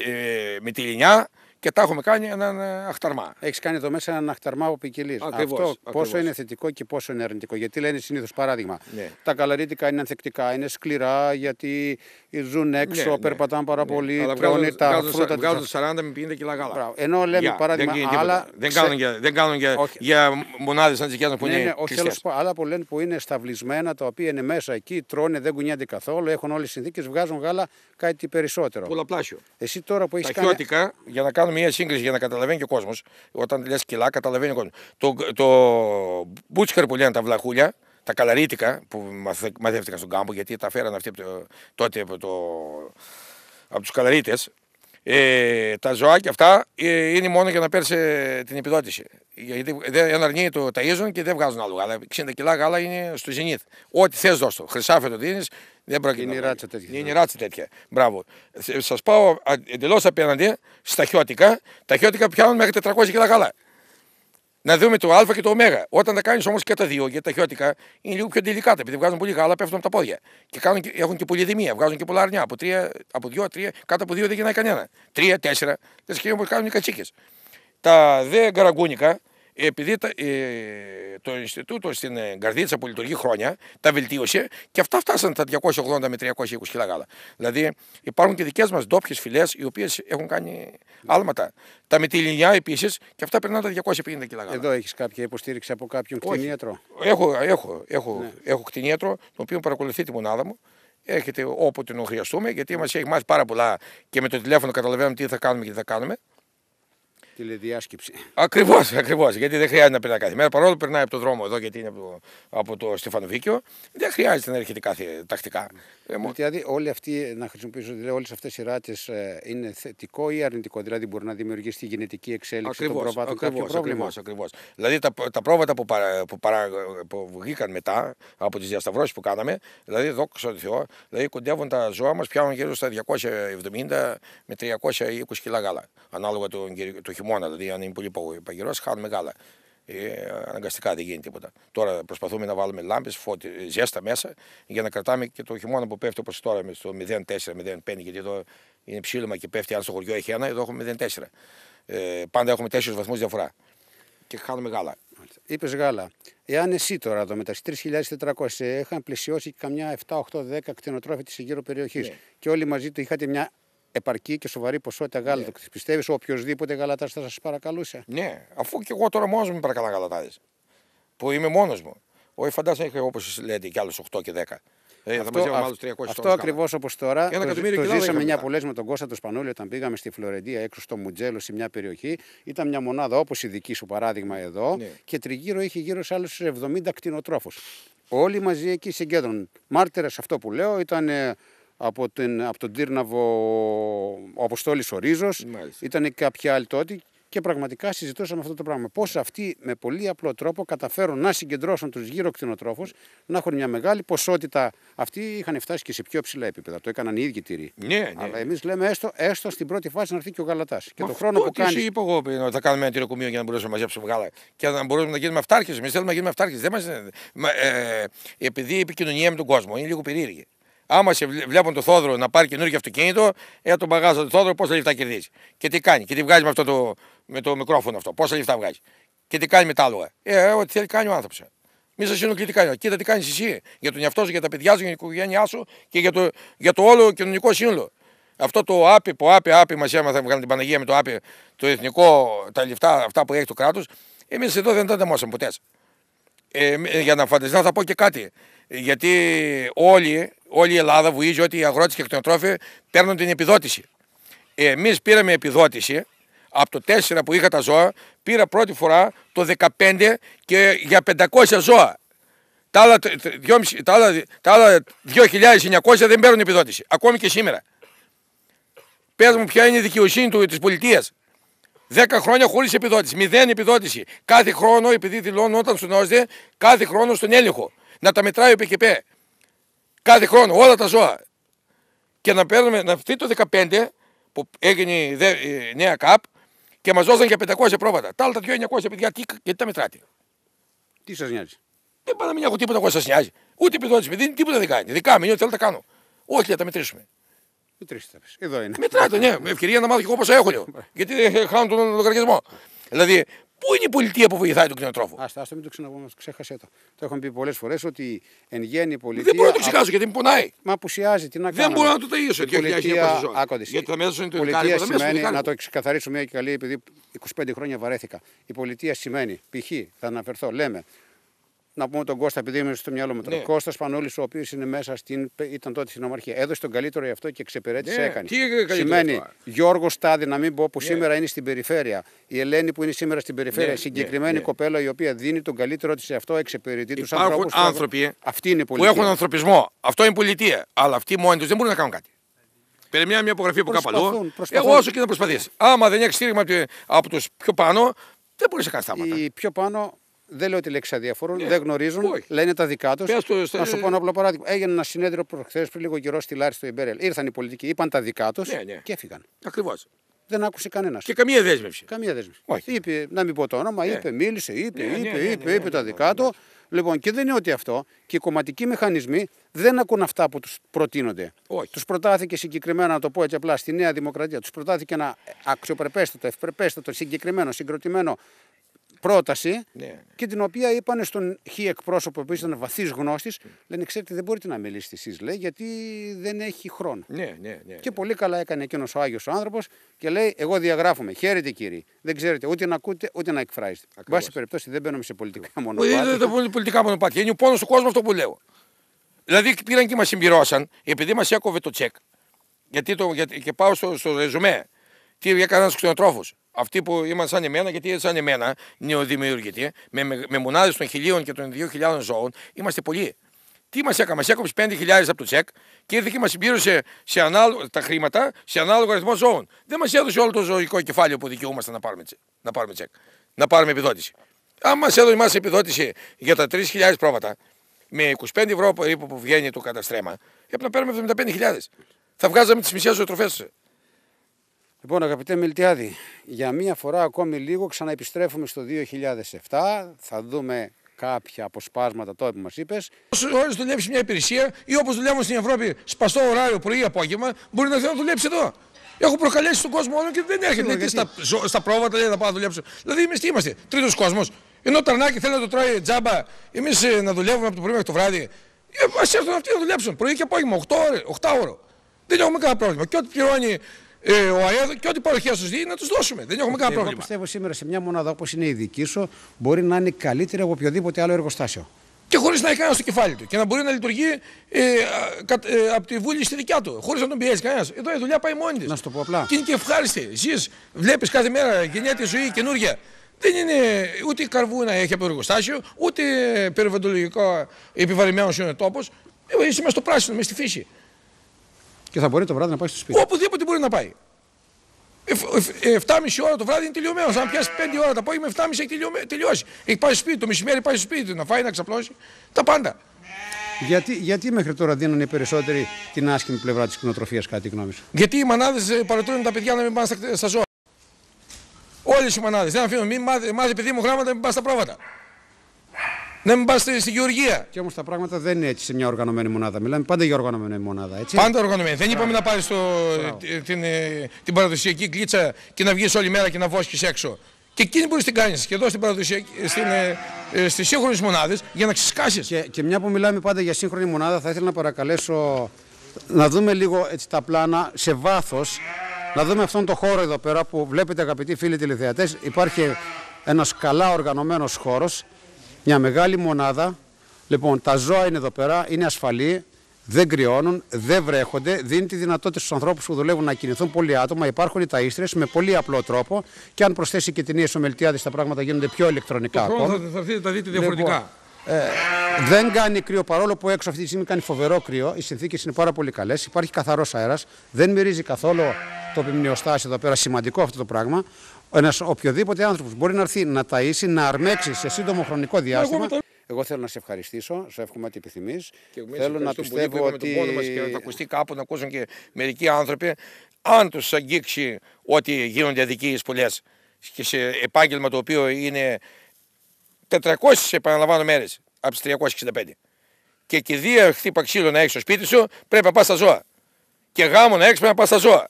ε, λινιά, και τα έχουμε κάνει έναν ε, αχταρμά. Έχεις κάνει εδώ μέσα έναν αχταρμά από ποικιλή. Αυτό πόσο είναι θετικό και πόσο είναι αρνητικό. Γιατί λένε συνήθως παράδειγμα. Ναι. Τα καλαρίτικα είναι ανθεκτικά, είναι σκληρά γιατί ζουν έξω, ναι, ναι. περπατάνε πάρα ναι. πολύ, τρώνε τα φρούτα τους. Βγάζουν 40 με 50 κιλά γάλα. Ενώ λέμε παράδειγμα. Δεν, άλλα... δεν, κάνουν για, δεν κάνουν για, για μονάδες σαν που είναι. Όχι, άλλα που λένε που είναι σταυλισμένα, τα οποία είναι μέσα εκεί, τρώνε, δεν κουνιάται καθόλου, έχουν όλες τις συνθήκες, βγάζουν γάλα κάτι περισσότερο. Πολλαπλάσιο. Εσύ τώρα που έχει κάνει. για μια σύγκριση για να καταλαβαίνει και ο κόσμος. Όταν λες κιλά, καταλαβαίνει ο κόσμος. Το, το που λένε τα βλαχούλια, τα καλαρίτικα που μαθεύτηκαν στον κάμπο, γιατί τα φέραν αυτοί από το, τότε από, το, από τους καλαρίτε. Ε, τα ζωάκια αυτά ε, είναι μόνο για να παίρνει την επιδότηση. Γιατί δεν αρνεί το ταΐζουν και δεν βγάζουν άλλο γάλα. 60 κιλά γάλα είναι στο ζενήθ. Ό,τι θες δώσ' το. το δίνεις, δεν πρόκειται. Είναι γίνει. ράτσα τέτοια. Είναι ναι. ράτσα τέτοια. Μπράβο. Σας πάω εντελώς απέναντι στα χιώτικα. Τα χιώτικα πιάνουν μέχρι 400 κιλά γάλα. Να δούμε το Α και το Ω. Όταν τα κάνεις όμως και τα δύο, γιατί τα χιώτικα είναι λίγο πιο τελικάτα, επειδή βγάζουν πολύ γάλα, πέφτουν από τα πόδια. Και κάνουν, έχουν και πολυδημία, βγάζουν και πολλά αρνιά. Από, τρία, από δύο, τρία, κάτω από δύο δεν γίνεται κανένα. Τρία, τέσσερα, δεν κάνουν οι κατσίκες. Τα δε γκαραγκούνικα επειδή ε, το Ινστιτούτο στην ε, Καρδίτσα που λειτουργεί χρόνια τα βελτίωσε και αυτά φτάσαν τα 280 με 320 κιλά γάλα. Δηλαδή υπάρχουν και δικές μας ντόπιες φυλές οι οποίες έχουν κάνει άλματα. Τα με τη Λινιά επίσης και αυτά περνάνε τα 250 κιλά γάλα. Εδώ έχεις κάποια υποστήριξη από κάποιον Όχι. κτηνίατρο. Έχω, έχω, έχω, ναι. έχω κτηνίατρο, τον οποίο παρακολουθεί τη μονάδα μου έχετε όποτε τον χρειαστούμε, γιατί μας έχει μάθει πάρα πολλά και με το τηλέφωνο καταλαβαίνουμε τι θα κάνουμε και τι θα κάνουμε. Τηλεδιάσκεψη. Ακριβώς, ακριβώς. Γιατί δεν χρειάζεται να περνάει κάθε μέρα. Παρόλο που περνάει από το δρόμο εδώ, γιατί είναι από το, από το Στεφανοβίκιο, δεν χρειάζεται να έρχεται κάθε τακτικά. Ε, δηλαδή, όλοι αυτοί, να χρησιμοποιήσω, δηλαδή, όλες αυτές οι ράτες ε, είναι θετικό ή αρνητικό. Δηλαδή, μπορεί να δημιουργήσει τη γενετική εξέλιξη ακριβώς, των προβάτων. Ακριβώς, πρόβλημα. Ακριβώς. Δηλαδή, τα, τα πρόβατα που, παρα, που, παρα, που βγήκαν μετά από τις διασταυρώσεις που κάναμε, δηλαδή, δόξα τω Θεώ, δηλαδή, κοντεύουν τα ζώα μας, πιάνουν γύρω στα 270 με 320 κιλά γάλα. Ανάλογα του το χειμώνα δηλαδή αν είναι πολύ παγερό, χάνουμε γάλα. Ε, αναγκαστικά δεν γίνει τίποτα. Τώρα προσπαθούμε να βάλουμε λάμπες, ε, ζέστα μέσα για να κρατάμε και το χειμώνα που πέφτει όπως τώρα στο 04-05, γιατί εδώ είναι ψήλωμα και πέφτει. Αν στο χωριό έχει ένα, εδώ έχουμε 04. Ε, πάντα έχουμε 4 βαθμούς διαφορά. Και χάνουμε γάλα. Είπες γάλα. Εάν εσύ τώρα εδώ μεταξύ 3.400 είχαν πλησιώσει καμιά 7-8-10 κτηνοτρόφοι τη γύρω περιοχής ναι. και όλοι μαζί του είχατε μια επαρκή και σοβαρή ποσότητα ναι. γάλατο. Yeah. Πιστεύει οποιοδήποτε γαλατά θα σας παρακαλούσε. Ναι, αφού και εγώ τώρα μόνος μου παρακαλά γαλατάδε. Που είμαι μόνος μου. Όχι, φαντάζομαι έχω όπως λέτε κι άλλους 8 και 10. Ε, αυτό, θα αυ... 300 αυτό ακριβώς όπως τώρα. Το, το ζήσαμε μια πολλέ με τον Κώστα του Σπανούλη όταν πήγαμε στη Φλωρεντία έξω στο Μουτζέλο σε μια περιοχή. Ήταν μια μονάδα όπως η δική σου παράδειγμα εδώ ναι. και τριγύρω είχε γύρω σε άλλους 70 κτηνοτρόφους. Όλοι μαζί εκεί συγκέντρωναν. Μάρτυρα αυτό που λέω ήταν ε, από, την, από τον Τύρναβο ο Αποστόλης Ορίζο. Ήταν κάποιοι άλλοι τότε και πραγματικά συζητούσαμε αυτό το πράγμα. Πώς αυτοί με πολύ απλό τρόπο καταφέρουν να συγκεντρώσουν τους γύρω κτηνοτρόφους, να έχουν μια μεγάλη ποσότητα. Αυτοί είχαν φτάσει και σε πιο ψηλά επίπεδα. Το έκαναν οι ίδιοι τυρί. Ναι, ναι, Αλλά ναι. εμείς λέμε έστω, έστω στην πρώτη φάση να έρθει και ο γαλατάς. Και το χρόνο που κάνει. Τι είπα εγώ ότι θα κάνουμε ένα τυροκομείο για να μπορέσουμε να μαζέψουμε γάλα και να μπορούμε να γίνουμε αυτάρχες. Εμείς θέλουμε να γίνουμε αυτάρχες. Μας... Ε, ε, επειδή η επικοινωνία με τον κόσμο είναι λίγο περίεργη. Άμα σε βλέπουν το Θόδρο να πάρει καινούργιο αυτοκίνητο, ε, τον παγάζω το Θόδρο πόσα λεφτά κερδίζει. Και τι κάνει, και τι βγάζει με, αυτό το, με το μικρόφωνο αυτό, πόσα λεφτά βγάζει. Και τι κάνει με άλογα. Ε, ε, ό,τι θέλει κάνει ο άνθρωπος. Μη σας ενοχλεί τι κάνει. Κοίτα τι κάνεις εσύ για τον εαυτό σου, για τα παιδιά σου, για την οικογένειά σου και για το, για το όλο κοινωνικό σύνολο. Αυτό το άπι, που άπι, άπι μας έμαθα, βγάλει την Παναγία με το άπι, το εθνικό, τα λεφτά αυτά που έχει το κράτος. Εμείς εδώ δεν τα δεμόσαμε ποτέ. Ε, ε, για να φανταστεί, να θα πω και κάτι. Γιατί όλοι όλη η Ελλάδα βουίζει ότι οι αγρότες και εκτενοτρόφοι παίρνουν την επιδότηση. Εμείς πήραμε επιδότηση από το 4 που είχα τα ζώα, πήρα πρώτη φορά το 15 και για 500 ζώα. Τα άλλα, 2.900 δεν παίρνουν επιδότηση, ακόμη και σήμερα. Πες μου ποια είναι η δικαιοσύνη της πολιτείας. 10 χρόνια χωρίς επιδότηση, μηδέν επιδότηση. Κάθε χρόνο, επειδή δηλώνουν όταν στον ΩΣΔΕ, κάθε χρόνο στον έλεγχο. Να τα μετράει ο ΠΚΠ κάθε χρόνο, όλα τα ζώα. Και να παίρνουμε, να αυτή το 15 που έγινε η, νέα ΚΑΠ και μας δώσαν για 500 πρόβατα. Τα άλλα τα 2.900 παιδιά, τι, γιατί τα μετράτε. Τι σας νοιάζει. Δεν πάω να μην έχω τίποτα εγώ σας νοιάζει. Ούτε επιδότηση, δεν τίποτα δεν κάνει. Δικά μου, ότι θέλω τα κάνω. Όχι, θα τα μετρήσουμε. Μετρήστε τα Εδώ είναι. Μετράτε, ναι. Ευκαιρία να μάθω και εγώ πόσα έχω λέω. γιατί χάνω τον λογαριασμό. Δηλαδή Πού είναι η πολιτεία που βοηθάει τον κτηνοτρόφο. Ας το μην το ξαναπούμε, ξέχασε το. Το έχουμε πει πολλές φορές ότι εν γέννη η πολιτεία. Δεν μπορώ να το ξεχάσω γιατί μου πονάει. Μα απουσιάζει, τι να κάνω. Δεν μπορώ να το ταΐσω. Η πολιτεία, άκοντε. Γιατί το πολιτεία σημαίνει, να το ξεκαθαρίσω μια και καλή, επειδή 25 χρόνια βαρέθηκα. Η πολιτεία σημαίνει, π.χ. θα αναφερθώ, λέμε να πούμε τον Κώστα, επειδή είμαι στο μυαλό μου Ναι. Κώστας Πανόλη, ο οποίος είναι μέσα στην. ήταν τότε στην Ομαρχία. Έδωσε τον καλύτερο γι' αυτό και εξυπηρέτησε. Ναι. έκανε. Τι Σημαίνει Γιώργο Στάδη, να μην πω που ναι. σήμερα είναι στην περιφέρεια. Η Ελένη που είναι σήμερα στην περιφέρεια. Ναι. ναι συγκεκριμένη ναι. κοπέλα η οποία δίνει τον καλύτερο της αυτό εξαιρετή. Πού έχουν ανθρωπισμό. Αυτό είναι πολιτεία. Αλλά εξυπηρετεί τους ανθρώπου. Υπάρχουν άνθρωποι Αυτή είναι που έχουν ανθρωπισμό. Αυτό είναι πολιτεία. Αλλά αυτοί μόνοι τους δεν μπορούν να κάνουν κάτι. Περιμένει μια υπογραφή από κάπου αλλού. Εγώ όσο και να προσπαθήσει. Άμα δεν έχει στήριγμα από τους πιο πάνω, δεν μπορείς να κάνεις Η πιο πάνω δεν λέω ότι λέξη αδιαφορούν, ναι. δεν γνωρίζουν, Όχι. λένε τα δικά τους. Να σου πω ένα απλό παράδειγμα. Έγινε ένα συνέδριο προχθές πριν λίγο καιρό στη Λάρη στο Ιμπέρελ. Ήρθαν οι πολιτικοί, είπαν τα δικά τους ναι, ναι. και έφυγαν. Ακριβώς. Δεν άκουσε κανένας. Και καμία δέσμευση. Καμία δέσμευση. Όχι. Είπε, να μην πω το όνομα, ναι. είπε, μίλησε, είπε, ναι, ναι είπε, ναι, ναι, είπε, είπε τα δικά τους. Λοιπόν, και δεν είναι ότι αυτό. Και οι κομματικοί μηχανισμοί δεν ακούν αυτά που τους προτείνονται. Τους προτάθηκε συγκεκριμένα, να το πω έτσι απλά, στη Νέα Δημοκρατία. Τους προτάθηκε ένα αξιοπρεπέστατο, ευπρεπέστατο, συγκεκριμένο, συγκροτημένο πρόταση ναι. και την οποία είπαν στον χι εκπρόσωπο που ήταν βαθύς γνώστης, λένε ξέρετε δεν μπορείτε να μιλήσετε εσείς λέει γιατί δεν έχει χρόνο. Ναι, ναι, ναι, και ναι. πολύ καλά έκανε εκείνος ο Άγιος ο άνθρωπος και λέει εγώ διαγράφομαι, χαίρετε κύριοι, δεν ξέρετε ούτε να ακούτε ούτε να εκφράζετε. Εν πάση περιπτώσει δεν μπαίνουμε σε πολιτικά ε, μονοπάτια. Δεν είναι ε, πολιτικά μονοπάτια, είναι ο πόνος του κόσμου αυτό που λέω. Δηλαδή πήραν και μας συμπληρώσαν επειδή μας έκοβε το τσεκ. Γιατί το, γιατί, και πάω στο, στο ρεζουμέ. Τι έκαναν στους αυτοί που ήμασταν σαν εμένα, γιατί σαν εμένα, νεοδημιούργητοι, με, με, με μονάδε των χιλίων και των δυο χιλιάδων ζώων, είμαστε πολλοί. Τι μας έκανε, μας έκοψε 5.000 από το τσεκ και ήρθε και μας συμπλήρωσε σε τα χρήματα σε ανάλογο αριθμό ζώων. Δεν μας έδωσε όλο το ζωικό κεφάλαιο που δικαιούμαστε να πάρουμε, τσεκ, να πάρουμε τσεκ, να πάρουμε επιδότηση. Αν μας έδωσε μας επιδότηση για τα 3.000 πρόβατα, με 25 ευρώ περίπου που βγαίνει το καταστρέμα, έπρεπε να παίρνουμε 75.000. Θα βγάζαμε τις μισές ζωοτροφές Λοιπόν, αγαπητέ Μιλτιάδη, για μία φορά ακόμη λίγο ξαναεπιστρέφουμε στο 2007. Θα δούμε κάποια αποσπάσματα τώρα που μας είπες. Όποιο δουλεύει μια υπηρεσία ή όπως δουλεύουμε στην Ευρώπη σπαστό ωράριο πρωί ή απόγευμα, μπορεί να θέλει να δουλέψεις εδώ. Έχω προκαλέσει τον κόσμο όλο και δεν έρχεται. Γιατί στα, στα πρόβατα λέει να πάω να δουλέψω. Δηλαδή, εμείς τι είμαστε, τρίτος κόσμος. Ενώ ταρνάκι θέλει να το τρώει τζάμπα, εμείς ε, να δουλεύουμε από το πρωί μέχρι το βράδυ. Ε, Ας έρθουν αυτοί να δουλέψουν πρωί και απόγευμα, 8 ώρε. 8 ώρο. Δεν έχουμε κανένα πρόβλημα. Και ό,τι πληρώνει ε, ο ΑΕΔ και ό,τι παροχή σου δίνει να τους δώσουμε. Δεν έχουμε κανένα πρόβλημα. Εγώ πιστεύω σήμερα σε μια μονάδα όπως είναι η δική σου μπορεί να είναι καλύτερη από οποιοδήποτε άλλο εργοστάσιο. Και χωρίς να έχει κανένας στο κεφάλι του και να μπορεί να λειτουργεί ε, κα, ε, από τη βούλη στη δικιά του, χωρίς να τον πιέζει κανένας. Εδώ η δουλειά πάει μόνη της. Να σου το πω απλά. Και είναι και ευχάριστη. Ζει, βλέπεις κάθε μέρα γεννιέται ζωή καινούργια. Δεν είναι ούτε καρβούνα έχει από το εργοστάσιο, ούτε περιβαλλοντολογικά επιβαρημένο είναι ο τόπος. Ε, στο πράσινο, μες στη φύση. Και θα μπορεί το βράδυ να πάει στο σπίτι. Οπουδήποτε μπορεί να πάει. 7,5 ώρα το βράδυ είναι τελειωμένος. Αν πιάσει 5 ώρα το απόγευμα, 7,5 έχει τελειώσει. Έχει πάει στο σπίτι, το μεσημέρι πάει στο σπίτι να φάει, να ξαπλώσει. Τα πάντα. Γιατί, γιατί μέχρι τώρα δίνουν οι περισσότεροι την άσχημη πλευρά της κοινοτροφία, κάτι, γνώμη σου. Γιατί οι μανάδες παρατηρούν τα παιδιά να μην πάνε στα, ζώα. Όλες οι μανάδες. Δεν αφήνουν, μην μάθει παιδί μου γράμματα, μην πάνε στα πρόβατα να μην πάτε στη Γεωργία. Και όμως τα πράγματα δεν είναι έτσι σε μια οργανωμένη μονάδα. Μιλάμε πάντα για οργανωμένη μονάδα. Έτσι. Πάντα οργανωμένη. Δεν είπαμε να πάρεις την, ε, την παραδοσιακή κλίτσα και να βγεις όλη μέρα και να βόσκεις έξω. Και εκείνη μπορεί να την κάνεις και εδώ στην στην, ε, ε, στις σύγχρονες μονάδες για να ξεσκάσεις. Και, και μια που μιλάμε πάντα για σύγχρονη μονάδα, θα ήθελα να παρακαλέσω να δούμε λίγο έτσι, τα πλάνα σε βάθος. Να δούμε αυτόν τον χώρο εδώ πέρα που βλέπετε αγαπητοί φίλοι τηλεθεατές. Υπάρχει ένας καλά οργανωμένος χώρος. Μια μεγάλη μονάδα. Λοιπόν, τα ζώα είναι εδώ πέρα, είναι ασφαλή, δεν κρυώνουν, δεν βρέχονται, δίνει τη δυνατότητα στους ανθρώπους που δουλεύουν να κινηθούν πολλοί άτομα. Υπάρχουν οι ταστρε με πολύ απλό τρόπο και αν προσθέσει και την Ιεσομελτιάδη, τα πράγματα γίνονται πιο ηλεκτρονικά. Το λοιπόν, ακόμα. θα, δείτε τα δείτε διαφορετικά. Λοιπόν, ε, δεν κάνει κρύο παρόλο που έξω αυτή τη στιγμή κάνει φοβερό κρύο. Οι συνθήκες είναι πάρα πολύ καλές. Υπάρχει καθαρός αέρας. Δεν μυρίζει καθόλου το πυμνιοστάσιο εδώ πέρα. Σημαντικό αυτό το πράγμα. Ένας οποιοδήποτε άνθρωπος μπορεί να έρθει να ταΐσει, να αρμέξει σε σύντομο χρονικό διάστημα. Εγώ θέλω να σε ευχαριστήσω, σε εύχομαι ότι επιθυμείς. Θέλω να πιστεύω ότι. Με τον μας και να το ακουστεί κάπου, να ακούσουν και μερικοί άνθρωποι. Αν τους αγγίξει ότι γίνονται αδικίες πολλές και σε επάγγελμα το οποίο είναι 400 επαναλαμβάνω μέρες από τις 365. Και κηδεία χτύπα ξύλο να έχεις στο σπίτι σου, πρέπει να πας στα ζώα. Και γάμο να έχεις, πρέπει να πας στα ζώα.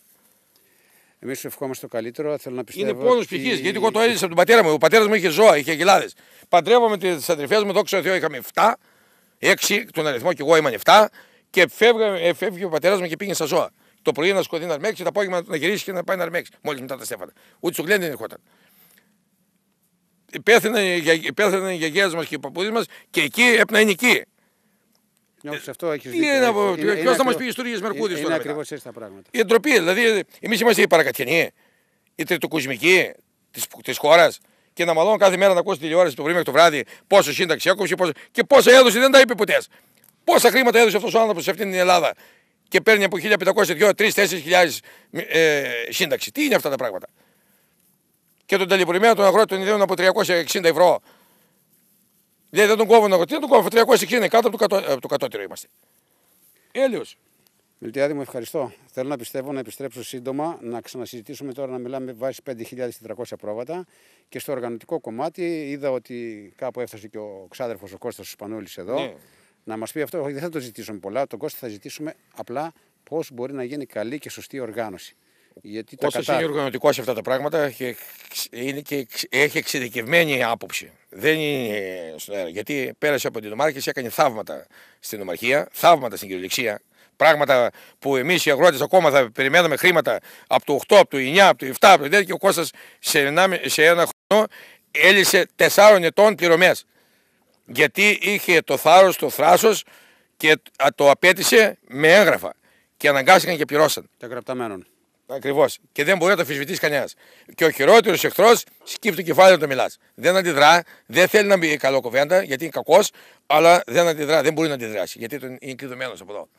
Εμεί σου ευχόμαστε το καλύτερο. Θέλω να πιστεύω. Είναι πόνος ψυχής. Γιατί εγώ το έζησα από τον πατέρα μου. Ο πατέρας μου είχε ζώα, είχε αγελάδε. Παντρεύομαι τις αδερφέ μου, δόξα τω Θεώ, είχαμε 7, 6, τον αριθμό και εγώ ήμουν 7. Και φεύγει ο πατέρας μου και πήγαινε στα ζώα. Το πρωί να σκοτεινά αρμέξει, το απόγευμα να γυρίσει και να πάει να αρμέξει. Μόλις μετά τα στέφανα. Ούτε σου γλέντι δεν ερχόταν. Πέθανε, οι γιαγιέ μας και οι παππούδες μας και εκεί έπνα εκεί. Ε, Ποιος θα μας πει ιστορίες Μερκούδης τώρα. Είναι ακριβώς έτσι τα πράγματα. Η εντροπή, δηλαδή εμείς είμαστε οι παρακατιανοί, ε. οι τριτοκουσμικοί τη χώρας και να μαλώνω κάθε μέρα να ακούσει τηλεόραση το πρωί μέχρι το βράδυ πόσο σύνταξη έκοψε και πόσα έδωσε, δεν τα είπε ποτέ. Πόσα χρήματα έδωσε αυτός ο άνθρωπος σε αυτήν την Ελλάδα και παίρνει από 1.500, 2000 3, 4.000 ε, σύνταξη. Τι είναι αυτά τα πράγματα. Και τον ταλαιπωρημένο τον αγρότη τον ιδέων από 360 ευρώ Δηλαδή δεν τον κόβω να τι τον κόβω. 300 είναι κάτω από το, κατώ, ε, από το κατώτερο είμαστε. Έλειο. Μιλτιάδη μου, ευχαριστώ. Θέλω να πιστεύω να επιστρέψω σύντομα, να ξανασυζητήσουμε τώρα να μιλάμε βάσει 5.400 πρόβατα. Και στο οργανωτικό κομμάτι είδα ότι κάπου έφτασε και ο ξάδερφος ο Κώστας ο Σπανούλης εδώ. Ναι. Να μας πει αυτό, δεν θα το ζητήσουμε πολλά. Τον Κώστα θα ζητήσουμε απλά πώς μπορεί να γίνει καλή και σωστή οργάνωση. Γιατί τα είναι οργανωτικό σε αυτά τα πράγματα και, είναι και έχει εξειδικευμένη άποψη. Δεν είναι στον αέρα. Γιατί πέρασε από την Ομάρχη και έκανε θαύματα στην Ομαρχία, θαύματα στην κυριολεξία. Πράγματα που εμείς οι αγρότες ακόμα θα περιμέναμε χρήματα από το 8, από το 9, από το 7, από το 10 και ο Κώστας σε, σε ένα χρόνο έλυσε 4 ετών πληρωμές. Γιατί είχε το θάρρος, το θράσος και το απέτησε με έγγραφα. Και αναγκάστηκαν και πληρώσαν. Τα γραπταμένων. Ακριβώς. Και δεν μπορεί να το αφισβητήσει κανένας. Και ο χειρότερος εχθρός σκύπτει το κεφάλι όταν μιλάς. Δεν αντιδρά, δεν θέλει να μπει καλό κοβέντα γιατί είναι κακός, αλλά δεν αντιδρά, δεν μπορεί να αντιδράσει γιατί είναι κλειδωμένος από εδώ.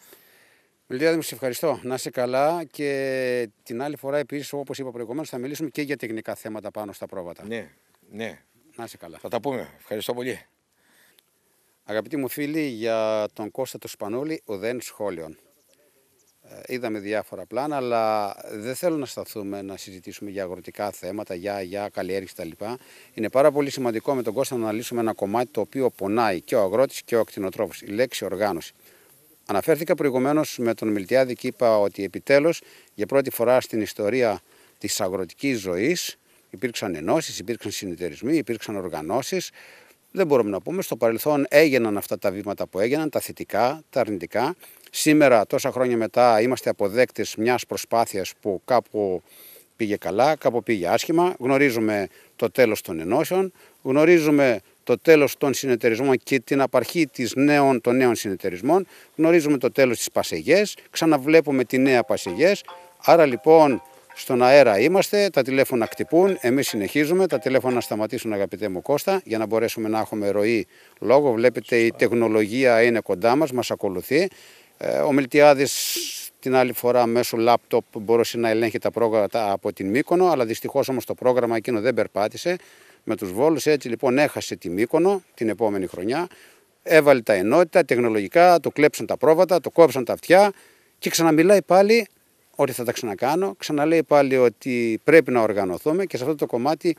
Βιλτιάδη μου σε ευχαριστώ. Να είσαι καλά και την άλλη φορά επίσης, όπως είπα προηγουμένως, θα μιλήσουμε και για τεχνικά θέματα πάνω στα πρόβατα. Ναι, ναι. Να είσαι καλά. Θα τα πούμε. Ευχαριστώ πολύ. Αγαπητοί μου φίλοι, για τον Κώστα του Σπανούλη, οδέν Σχόλιον. Ε, είδαμε διάφορα πλάνα, αλλά δεν θέλω να σταθούμε να συζητήσουμε για αγροτικά θέματα, για, για καλλιέργηση κτλ. Είναι πάρα πολύ σημαντικό με τον Κώστα να αναλύσουμε ένα κομμάτι το οποίο πονάει και ο αγρότης και ο ακτινοτρόφο, η λέξη οργάνωση. Αναφέρθηκα προηγουμένως με τον Μιλτιάδη και είπα ότι επιτέλους για πρώτη φορά στην ιστορία της αγροτικής ζωής υπήρξαν ενώσεις, υπήρξαν συνεταιρισμοί, υπήρξαν οργανώσεις. Δεν μπορούμε να πούμε. Στο παρελθόν έγιναν αυτά τα βήματα που έγιναν, τα θετικά, τα αρνητικά. Σήμερα, τόσα χρόνια μετά, είμαστε αποδέκτες μιας προσπάθειας που κάπου πήγε καλά, κάπου πήγε άσχημα. Γνωρίζουμε το τέλος των ενώσεων, γνωρίζουμε το τέλος των συνεταιρισμών και την απαρχή της νέων, των νέων συνεταιρισμών, γνωρίζουμε το τέλος της Πασεγές, ξαναβλέπουμε τη νέα Πασεγές. Άρα λοιπόν στον αέρα είμαστε, τα τηλέφωνα κτυπούν, εμείς συνεχίζουμε, τα τηλέφωνα σταματήσουν αγαπητέ μου Κώστα για να μπορέσουμε να έχουμε ροή λόγο. Βλέπετε η τεχνολογία είναι κοντά μας, μας ακολουθεί. Ε, ο Μιλτιάδης την άλλη φορά μέσω λάπτοπ μπορούσε να ελέγχει τα πρόγραμματα από την Μύκονο, αλλά δυστυχώς όμως το πρόγραμμα εκείνο δεν περπάτησε με τους Βόλους. Έτσι λοιπόν έχασε τη Μύκονο την επόμενη χρονιά, έβαλε τα ενότητα τεχνολογικά, το κλέψαν τα πρόβατα, το κόψαν τα αυτιά και ξαναμιλάει πάλι ότι θα τα ξανακάνω, ξαναλέει πάλι ότι πρέπει να οργανωθούμε και σε αυτό το κομμάτι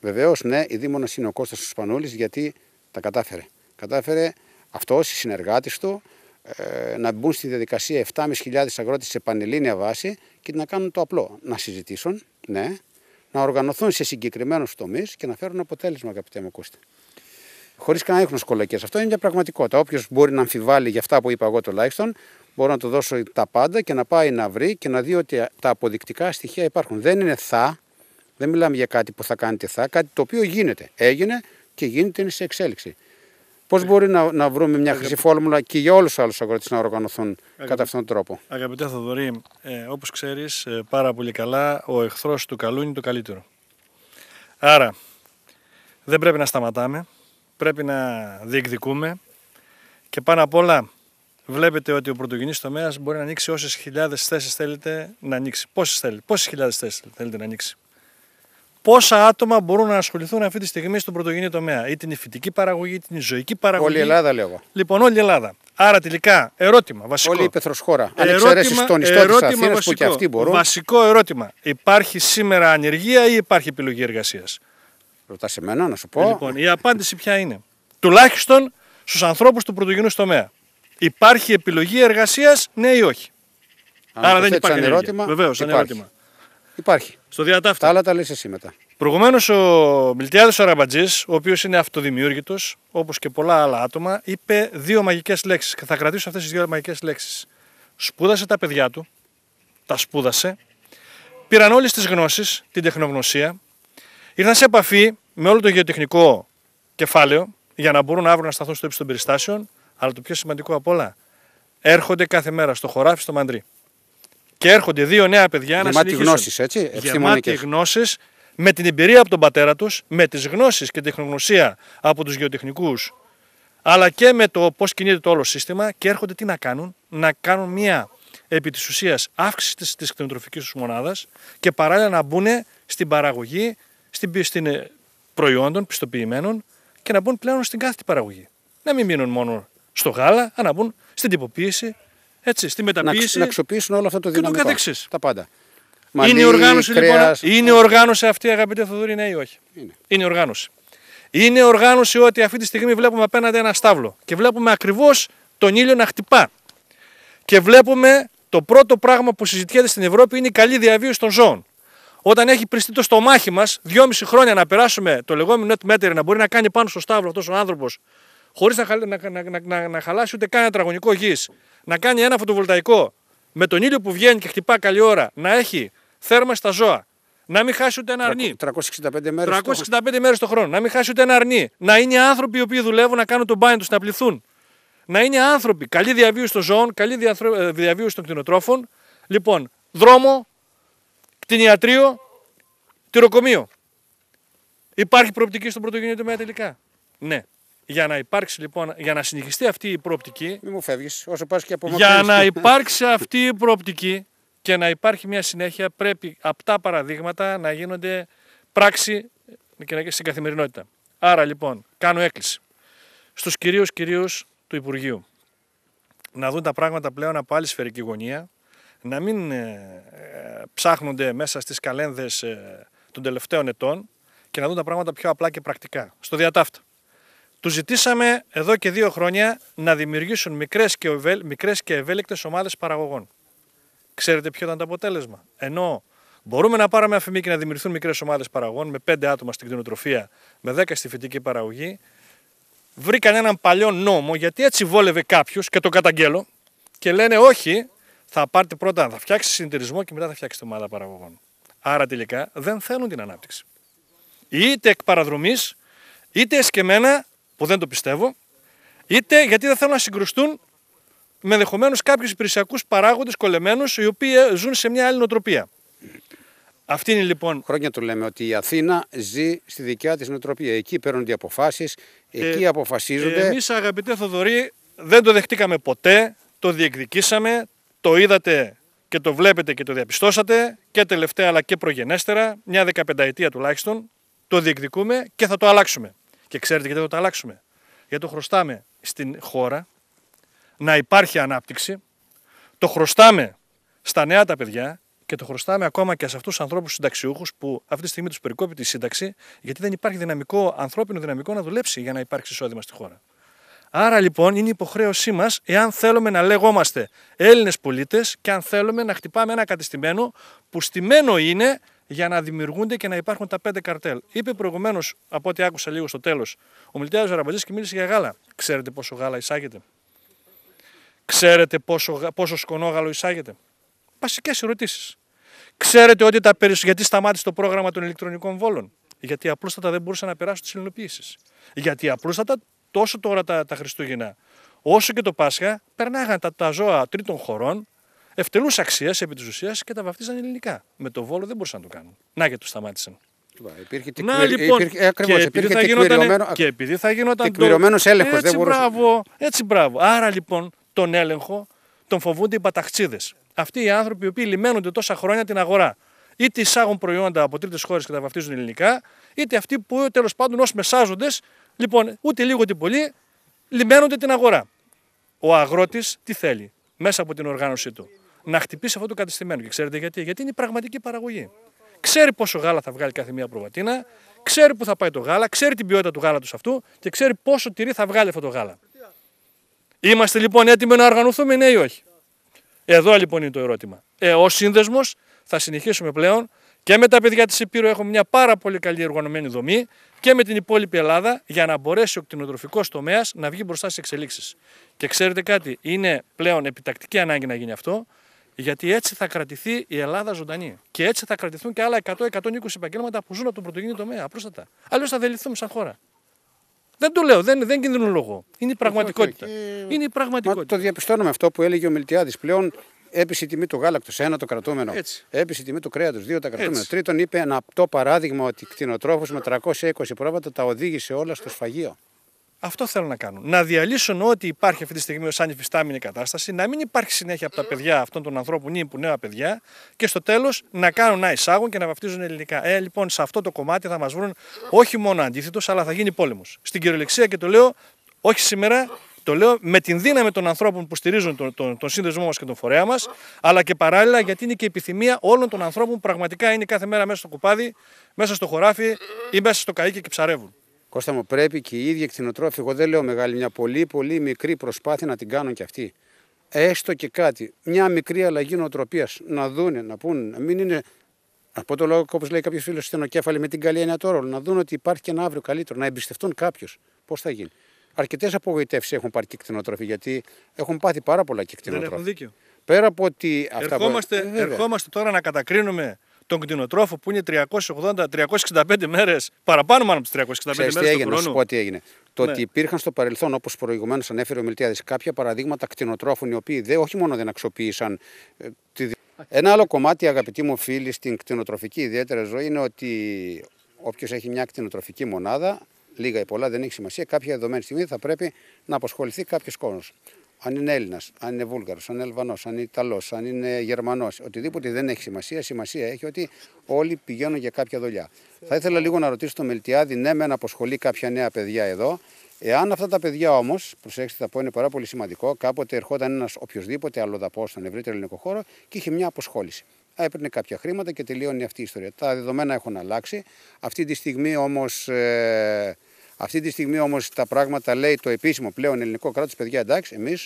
βεβαίως ναι, η δήμονας είναι ο Κώστας Σπανούλης γιατί τα κατάφερε. Κατάφερε αυτός η συνεργάτη του, ε, να μπουν στη διαδικασία 7.500 αγρότες σε πανελλήνια βάση και να κάνουν το απλό. Να συζητήσουν, ναι, να οργανωθούν σε συγκεκριμένους τομείς και να φέρουν αποτέλεσμα, αγαπητέ μου Κώστα. Χωρίς κανένα έχουν σκολακέ. Αυτό είναι μια πραγματικότητα. Όποιος μπορεί να αμφιβάλλει για αυτά που είπα εγώ τουλάχιστον, μπορώ να του δώσω τα πάντα και να πάει να βρει και να δει ότι τα αποδεικτικά στοιχεία υπάρχουν. Δεν είναι θα, δεν μιλάμε για κάτι που θα κάνετε θα, κάτι το οποίο γίνεται. Έγινε και γίνεται είναι σε εξέλιξη. Πώς μπορεί να, να βρούμε μια χρυσή φόρμουλα και για όλους τους άλλους αγρότες να οργανωθούν κατά αυτόν τον τρόπο. Αγαπητέ Θοδωρή, ε, όπως ξέρεις ε, πάρα πολύ καλά, ο εχθρός του καλού είναι το καλύτερο. Άρα, δεν πρέπει να σταματάμε, πρέπει να διεκδικούμε και πάνω απ' όλα βλέπετε ότι ο πρωτογενής τομέας μπορεί να ανοίξει όσες χιλιάδες θέσεις θέλετε να ανοίξει. Πόσες θέλετε, πόσες χιλιάδες θέσεις θέλετε να ανοίξει πόσα άτομα μπορούν να ασχοληθούν αυτή τη στιγμή στον πρωτογενή τομέα. Είτε είναι η φυτική παραγωγή, είτε είναι η ζωική παραγωγή. Όλη η Ελλάδα, λέω. Λοιπόν, όλη η Ελλάδα. Άρα τελικά, ερώτημα βασικό. Όλη η πεθροσχώρα. Αν εξαιρέσεις τον ιστό που και αυτοί μπορούν. Βασικό ερώτημα. Υπάρχει σήμερα ανεργία ή υπάρχει επιλογή εργασίας. Ρωτάς μένα να σου πω. Ε, λοιπόν, η απάντηση ποια είναι. Τουλάχιστον στους ανθρώπους του πρωτογενούς τομέα. Υπάρχει επιλογή εργασίας, ναι ή όχι. Αν Άρα δεν υπάρχει ερώτημα. Βεβαίως, σαν ερώτημα. Υπάρχει. Στο διατάφτα. Τα άλλα τα λες εσύ μετά. Προηγουμένως ο Μιλτιάδης Αραμπατζή, ο οποίος είναι αυτοδημιούργητος, όπως και πολλά άλλα άτομα, είπε δύο μαγικές λέξεις. Και θα κρατήσω αυτές τις δύο μαγικές λέξεις. Σπούδασε τα παιδιά του, τα σπούδασε, πήραν όλες τις γνώσεις, την τεχνογνωσία, ήρθαν σε επαφή με όλο το γεωτεχνικό κεφάλαιο για να μπορούν αύριο να σταθούν στο ύψος των περιστάσεων. Αλλά το πιο σημαντικό απ' όλα, έρχονται κάθε μέρα στο χωράφι στο Μαντρί. Και έρχονται δύο νέα παιδιά Γεμάτη να συνεχίσουν. γνώσεις, έτσι, Γεμάτη γνώσεις, με την εμπειρία από τον πατέρα τους, με τις γνώσεις και τεχνογνωσία από τους γεωτεχνικούς, αλλά και με το πώς κινείται το όλο σύστημα και έρχονται τι να κάνουν, να κάνουν μια επί της ουσίας αύξηση της, της του τους μονάδας και παράλληλα να μπουν στην παραγωγή, στην, στην ε, προϊόντων πιστοποιημένων και να μπουν πλέον στην κάθε παραγωγή. Να μην μείνουν μόνο στο γάλα, αλλά να μπουν στην τυποποίηση, έτσι, στη μεταποίηση. Να, αξιοποιήσουν όλο αυτό το δυναμικό. Και το τα πάντα. είναι οργάνωση λοιπόν, κρέας, λοιπόν. Είναι οργάνωση αυτή, αγαπητέ Θοδωρή, ναι ή όχι. Είναι, είναι οργάνωση. Είναι οργάνωση ότι αυτή τη στιγμή βλέπουμε απέναντι ένα στάβλο και βλέπουμε ακριβώς τον ήλιο να χτυπά. Και βλέπουμε το πρώτο πράγμα που συζητιέται στην Ευρώπη είναι η καλή διαβίωση των ζώων. Όταν έχει πριστεί το στομάχι μας, δυόμιση χρόνια να περάσουμε το λεγόμενο net meter, να μπορεί να κάνει πάνω στο στάβλο αυτός ο άνθρωπος, χωρίς να, να, να, να, χαλάσει ούτε καν ένα τραγωνικό γης, να κάνει ένα φωτοβολταϊκό με τον ήλιο που βγαίνει και χτυπά καλή ώρα να έχει θέρμα στα ζώα. Να μην χάσει ούτε ένα αρνί. 365 μέρες το... μέρες το χρόνο. Να μην χάσει ούτε ένα αρνί. Να είναι άνθρωποι οι οποίοι δουλεύουν να κάνουν τον μπάνι τους, να πληθούν. Να είναι άνθρωποι. Καλή διαβίωση των ζώων, καλή ε, διαβίωση των κτηνοτρόφων. Λοιπόν, δρόμο, κτηνιατρίο, τυροκομείο. Υπάρχει προοπτική στον πρωτογενή τομέα τελικά. Ναι. Για να υπάρξει λοιπόν, για να συνεχιστεί αυτή η προοπτική. Μην μου φεύγεις, όσο πας και Για να υπάρξει αυτή η προοπτική και να υπάρχει μια συνέχεια, πρέπει αυτά παραδείγματα να γίνονται πράξη και στην καθημερινότητα. Άρα λοιπόν, κάνω έκκληση στους κυρίους κυρίους του Υπουργείου να δουν τα πράγματα πλέον από άλλη σφαιρική γωνία, να μην ε, ε, ψάχνονται μέσα στις καλένδες ε, των τελευταίων ετών και να δουν τα πράγματα πιο απλά και πρακτικά, στο διατάφτα. Του ζητήσαμε εδώ και δύο χρόνια να δημιουργήσουν μικρές και, και ευέλικτες ομάδες παραγωγών. Ξέρετε ποιο ήταν το αποτέλεσμα. Ενώ μπορούμε να πάρουμε αφημί και να δημιουργηθούν μικρές ομάδες παραγωγών με πέντε άτομα στην κτηνοτροφία, με δέκα στη φοιτική παραγωγή, βρήκαν έναν παλιό νόμο γιατί έτσι βόλευε κάποιου και το καταγγέλω και λένε όχι, θα πάρτε πρώτα, θα φτιάξεις συντηρισμό και μετά θα φτιάξεις ομάδα παραγωγών. Άρα τελικά δεν θέλουν την ανάπτυξη. Είτε εκ παραδρομής, είτε εσκεμένα που δεν το πιστεύω, είτε γιατί δεν θέλουν να συγκρουστούν με ενδεχομένως κάποιους υπηρεσιακούς παράγοντες κολλεμένους οι οποίοι ε, ζουν σε μια άλλη νοοτροπία. Αυτή είναι λοιπόν. Χρόνια του λέμε ότι η Αθήνα ζει στη δικιά της νοοτροπία. Εκεί παίρνονται αποφάσεις, ε, εκεί αποφασίζονται. Ε, Εμείς, αγαπητέ Θοδωρή, δεν το δεχτήκαμε ποτέ. Το διεκδικήσαμε, το είδατε και το βλέπετε και το διαπιστώσατε και τελευταία αλλά και προγενέστερα, μια δεκαπενταετία τουλάχιστον, το διεκδικούμε και θα το αλλάξουμε. Και ξέρετε γιατί θα το αλλάξουμε. Γιατί το χρωστάμε στην χώρα να υπάρχει ανάπτυξη, το χρωστάμε στα νέα τα παιδιά και το χρωστάμε ακόμα και σε αυτούς τους ανθρώπους συνταξιούχους που αυτή τη στιγμή τους περικόπτει τη σύνταξη, γιατί δεν υπάρχει δυναμικό, ανθρώπινο δυναμικό να δουλέψει για να υπάρξει εισόδημα στη χώρα. Άρα λοιπόν είναι υποχρέωσή μας, εάν θέλουμε να λεγόμαστε Έλληνες πολίτες και αν θέλουμε να χτυπάμε ένα κατεστημένο που στημένο είναι για να δημιουργούνται και να υπάρχουν τα πέντε καρτέλ. Είπε προηγουμένως, από ό,τι άκουσα λίγο στο τέλος, ο Μιλτιάδης Ζαραμπατζής και μίλησε για γάλα. Ξέρετε πόσο γάλα εισάγεται. Ξέρετε πόσο, πόσο σκονόγαλο εισάγεται. Βασικές ερωτήσεις. Ξέρετε ότι τα περισ... γιατί σταμάτησε το πρόγραμμα των ηλεκτρονικών βόλων. Γιατί απλούστατα δεν μπορούσαν να περάσουν τι ελληνοποιήσει. Γιατί απλούστατα τόσο τώρα τα, τα Χριστούγεννα, όσο και το Πάσχα, περνάγαν τα, τα ζώα τρίτων χωρών, ευτελούς αξίας επί της ουσίας και τα βαφτίζαν ελληνικά. Με το βόλο δεν μπορούσαν να το κάνουν. Να και τους σταμάτησαν. Υπήρχε τεκμηρι... Να, λοιπόν, υπήρχε, ε, ακριβώς, και, επειδή θα γινόταν, και επειδή θα γινόταν το... έλεγχος. Έτσι, δεν μπορούσε... μπράβο, έτσι μπράβο. Άρα λοιπόν τον έλεγχο τον φοβούνται οι παταχτσίδες. Αυτοί οι άνθρωποι οι οποίοι λιμένονται τόσα χρόνια την αγορά. Είτε εισάγουν προϊόντα από τρίτες χώρες και τα βαφτίζουν ελληνικά, είτε αυτοί που τέλος πάντων ως μεσάζοντες, λοιπόν, ούτε λίγο ούτε πολύ, λιμένονται την αγορά. Ο αγρότης τι θέλει μέσα από την οργάνωσή του να χτυπήσει αυτό το κατεστημένο. Και ξέρετε γιατί. Γιατί είναι η πραγματική παραγωγή. Ξέρει πόσο γάλα θα βγάλει κάθε μία προβατίνα, ξέρει πού θα πάει το γάλα, ξέρει την ποιότητα του του αυτού και ξέρει πόσο τυρί θα βγάλει αυτό το γάλα. Είμαστε λοιπόν έτοιμοι να οργανωθούμε, ναι ή όχι. Εδώ λοιπόν είναι το ερώτημα. Ε, ο σύνδεσμος θα συνεχίσουμε πλέον και με τα παιδιά της Επίρου έχουμε μια πάρα πολύ καλή εργονομένη δομή και με την υπόλοιπη Ελλάδα για να μπορέσει ο κτηνοτροφικός τομέας να βγει μπροστά στις εξελίξεις. Και ξέρετε κάτι, είναι πλέον επιτακτική ανάγκη να γίνει αυτό. Γιατί έτσι θα κρατηθεί η Ελλάδα ζωντανή. Και έτσι θα κρατηθούν και άλλα 100-120 επαγγέλματα που ζουν από τον πρωτογενή τομέα, απλούστατα. Αλλιώς θα δεληθούμε σαν χώρα. Δεν το λέω, δεν, δεν λόγο. Είναι η πραγματικότητα. Ε, Είναι η πραγματικότητα. Μα το διαπιστώνουμε αυτό που έλεγε ο Μιλτιάδης. Πλέον έπεισε η τιμή του γάλακτος, ένα το κρατούμενο. Έπεισε η τιμή του κρέατος, δύο τα κρατούμενα. Τρίτον, είπε ένα απτό παράδειγμα ότι κτηνοτρόφο με 320 πρόβατα τα οδήγησε όλα στο σφαγείο. Αυτό θέλουν να κάνουν. Να διαλύσουν ό,τι υπάρχει αυτή τη στιγμή ως ανεφιστάμινη κατάσταση, να μην υπάρχει συνέχεια από τα παιδιά αυτών των ανθρώπων ή που νέα παιδιά και στο τέλος να κάνουν να εισάγουν και να βαφτίζουν ελληνικά. Ε, λοιπόν, σε αυτό το κομμάτι θα μας βρουν όχι μόνο αντίθετος, αλλά θα γίνει πόλεμος. Στην κυριολεξία και το λέω όχι σήμερα, το λέω με την δύναμη των ανθρώπων που στηρίζουν τον, τον, σύνδεσμό μας και τον φορέα μας, αλλά και παράλληλα γιατί είναι και επιθυμία όλων των ανθρώπων που πραγματικά είναι κάθε μέρα μέσα στο κουπάδι, μέσα στο χωράφι ή μέσα στο καίκι και ψαρεύουν. Κώστα μου πρέπει και οι ίδιοι εκτινοτρόφοι, εγώ δεν λέω μεγάλη, μια πολύ πολύ μικρή προσπάθεια να την κάνουν κι αυτοί. Έστω και κάτι, μια μικρή αλλαγή νοοτροπίας να δούνε, να πούνε, να μην είναι. Από το λόγο, όπως λέει κάποιος φίλος, στενοκέφαλη με την καλή έννοια τώρα, να δουν ότι υπάρχει και ένα αύριο καλύτερο, να εμπιστευτούν κάποιος. Πώς θα γίνει. Αρκετές απογοητεύσεις έχουν πάρει και εκτινοτρόφοι, γιατί έχουν πάθει πάρα πολλά και κτηνοτρόφοι. Δεν έχουν δίκιο. Πέρα από ότι. Ερχόμαστε, ε, αυτά... ερχόμαστε τώρα να κατακρίνουμε τον κτηνοτρόφο που είναι 380, 365 μέρες, παραπάνω μάλλον από τις 365 μέρες. Τι να σου πω τι έγινε. Το ναι. ότι υπήρχαν στο παρελθόν, όπως προηγουμένως ανέφερε ο Μιλτιάδης, κάποια παραδείγματα κτηνοτρόφων οι οποίοι δεν, όχι μόνο δεν αξιοποίησαν ε, τη... Ένα άλλο κομμάτι, αγαπητοί μου φίλοι, στην κτηνοτροφική ιδιαίτερα ζωή είναι ότι όποιος έχει μια κτηνοτροφική μονάδα, λίγα ή πολλά δεν έχει σημασία, κάποια δεδομένη στιγμή θα πρέπει να αποσχοληθεί κάποιος κόσμος. Αν είναι Έλληνας, αν είναι Βούλγαρος, αν είναι Ελβανό, αν είναι Ιταλός, αν είναι Γερμανός, οτιδήποτε δεν έχει σημασία. Σημασία έχει ότι όλοι πηγαίνουν για κάποια δουλειά. Θα ήθελα λίγο να ρωτήσω το Μελτιάδη, ναι, μεν αποσχολεί κάποια νέα παιδιά εδώ. Εάν αυτά τα παιδιά όμως, προσέξτε, θα πω είναι πάρα πολύ σημαντικό, κάποτε ερχόταν ένας οποιοδήποτε αλλοδαπός στον ευρύτερο ελληνικό χώρο και είχε μια αποσχόληση έπαιρνε κάποια χρήματα και τελείωνε αυτή η ιστορία. Τα δεδομένα έχουν αλλάξει. Αυτή τη στιγμή όμως. Ε, αυτή τη στιγμή όμως τα πράγματα λέει το επίσημο πλέον ελληνικό κράτος, παιδιά εντάξει, εμείς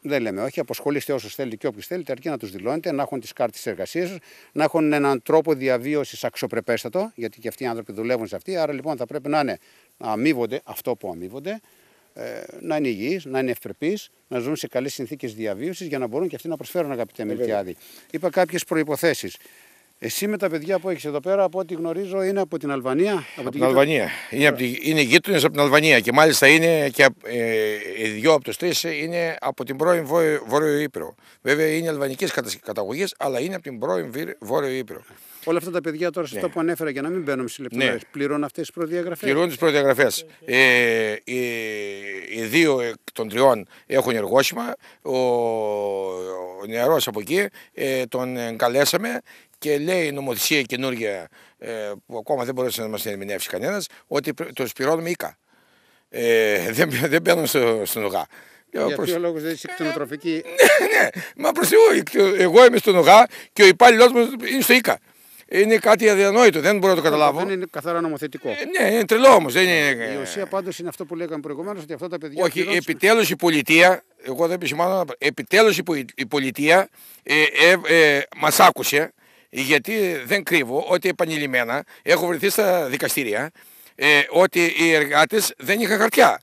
δεν λέμε όχι. Αποσχολήστε όσους θέλετε και όποιους θέλετε, αρκεί να τους δηλώνετε, να έχουν τις κάρτες εργασία σα, να έχουν έναν τρόπο διαβίωσης αξιοπρεπέστατο, γιατί και αυτοί οι άνθρωποι δουλεύουν σε αυτή. Άρα λοιπόν θα πρέπει να είναι να αμείβονται αυτό που αμείβονται, ε, να είναι υγιείς, να είναι ευπρεπεί, να ζουν σε καλές συνθήκες διαβίωσης για να μπορούν και αυτοί να προσφέρουν αγαπητέ ε, Μιλτιάδη. Είπα κάποιες προποθέσει. Εσύ με τα παιδιά που έχεις εδώ πέρα, από ό,τι γνωρίζω, είναι από την Αλβανία. Από, την Αλβανία. Είναι, από τη... είναι γείτονες από την Αλβανία και μάλιστα είναι και ε, δύο από τους τρεις είναι από την πρώην Βόρειο Ήπειρο. Βέβαια είναι αλβανική καταγωγή, αλλά είναι από την πρώην Βόρειο Ήπειρο. Όλα αυτά τα παιδιά τώρα, σε αυτό ναι. που ανέφερα, για να μην μπαίνουμε σε λεπτομέρειες, ναι. πληρώνουν αυτές τις προδιαγραφές. Πληρώνουν τις προδιαγραφές. Ε, οι, οι, δύο των τριών έχουν εργόσημα. Ο, ο νεαρός από εκεί ε, τον καλέσαμε και λέει η νομοθεσία καινούργια ε, που ακόμα δεν μπορούσε να μας ερμηνεύσει κανένας, ότι το σπυρώνουμε οίκα. Ε, δεν, δεν στο, στον ΟΓΑ. Ε, Για προς... λόγο δεν είσαι κτηνοτροφική. Ε, ναι, ναι, μα προς εγώ, εγώ είμαι στον ΟΓΑ και ο υπάλληλο μου είναι στο ΙΚΑ. Είναι κάτι αδιανόητο, δεν μπορώ να το ε, καταλάβω. Δεν είναι καθαρά νομοθετικό. Ε, ναι, είναι τρελό όμως. Είναι... Η ουσία πάντως είναι αυτό που λέγαμε προηγουμένως, ότι αυτά τα παιδιά. Όχι, επιτέλους η πολιτεία, εγώ δεν επισημάνω, επιτέλους η πολιτεία ε, ε, ε, μας άκουσε γιατί δεν κρύβω ότι επανειλημμένα έχω βρεθεί στα δικαστήρια ε, ότι οι εργάτες δεν είχαν χαρτιά.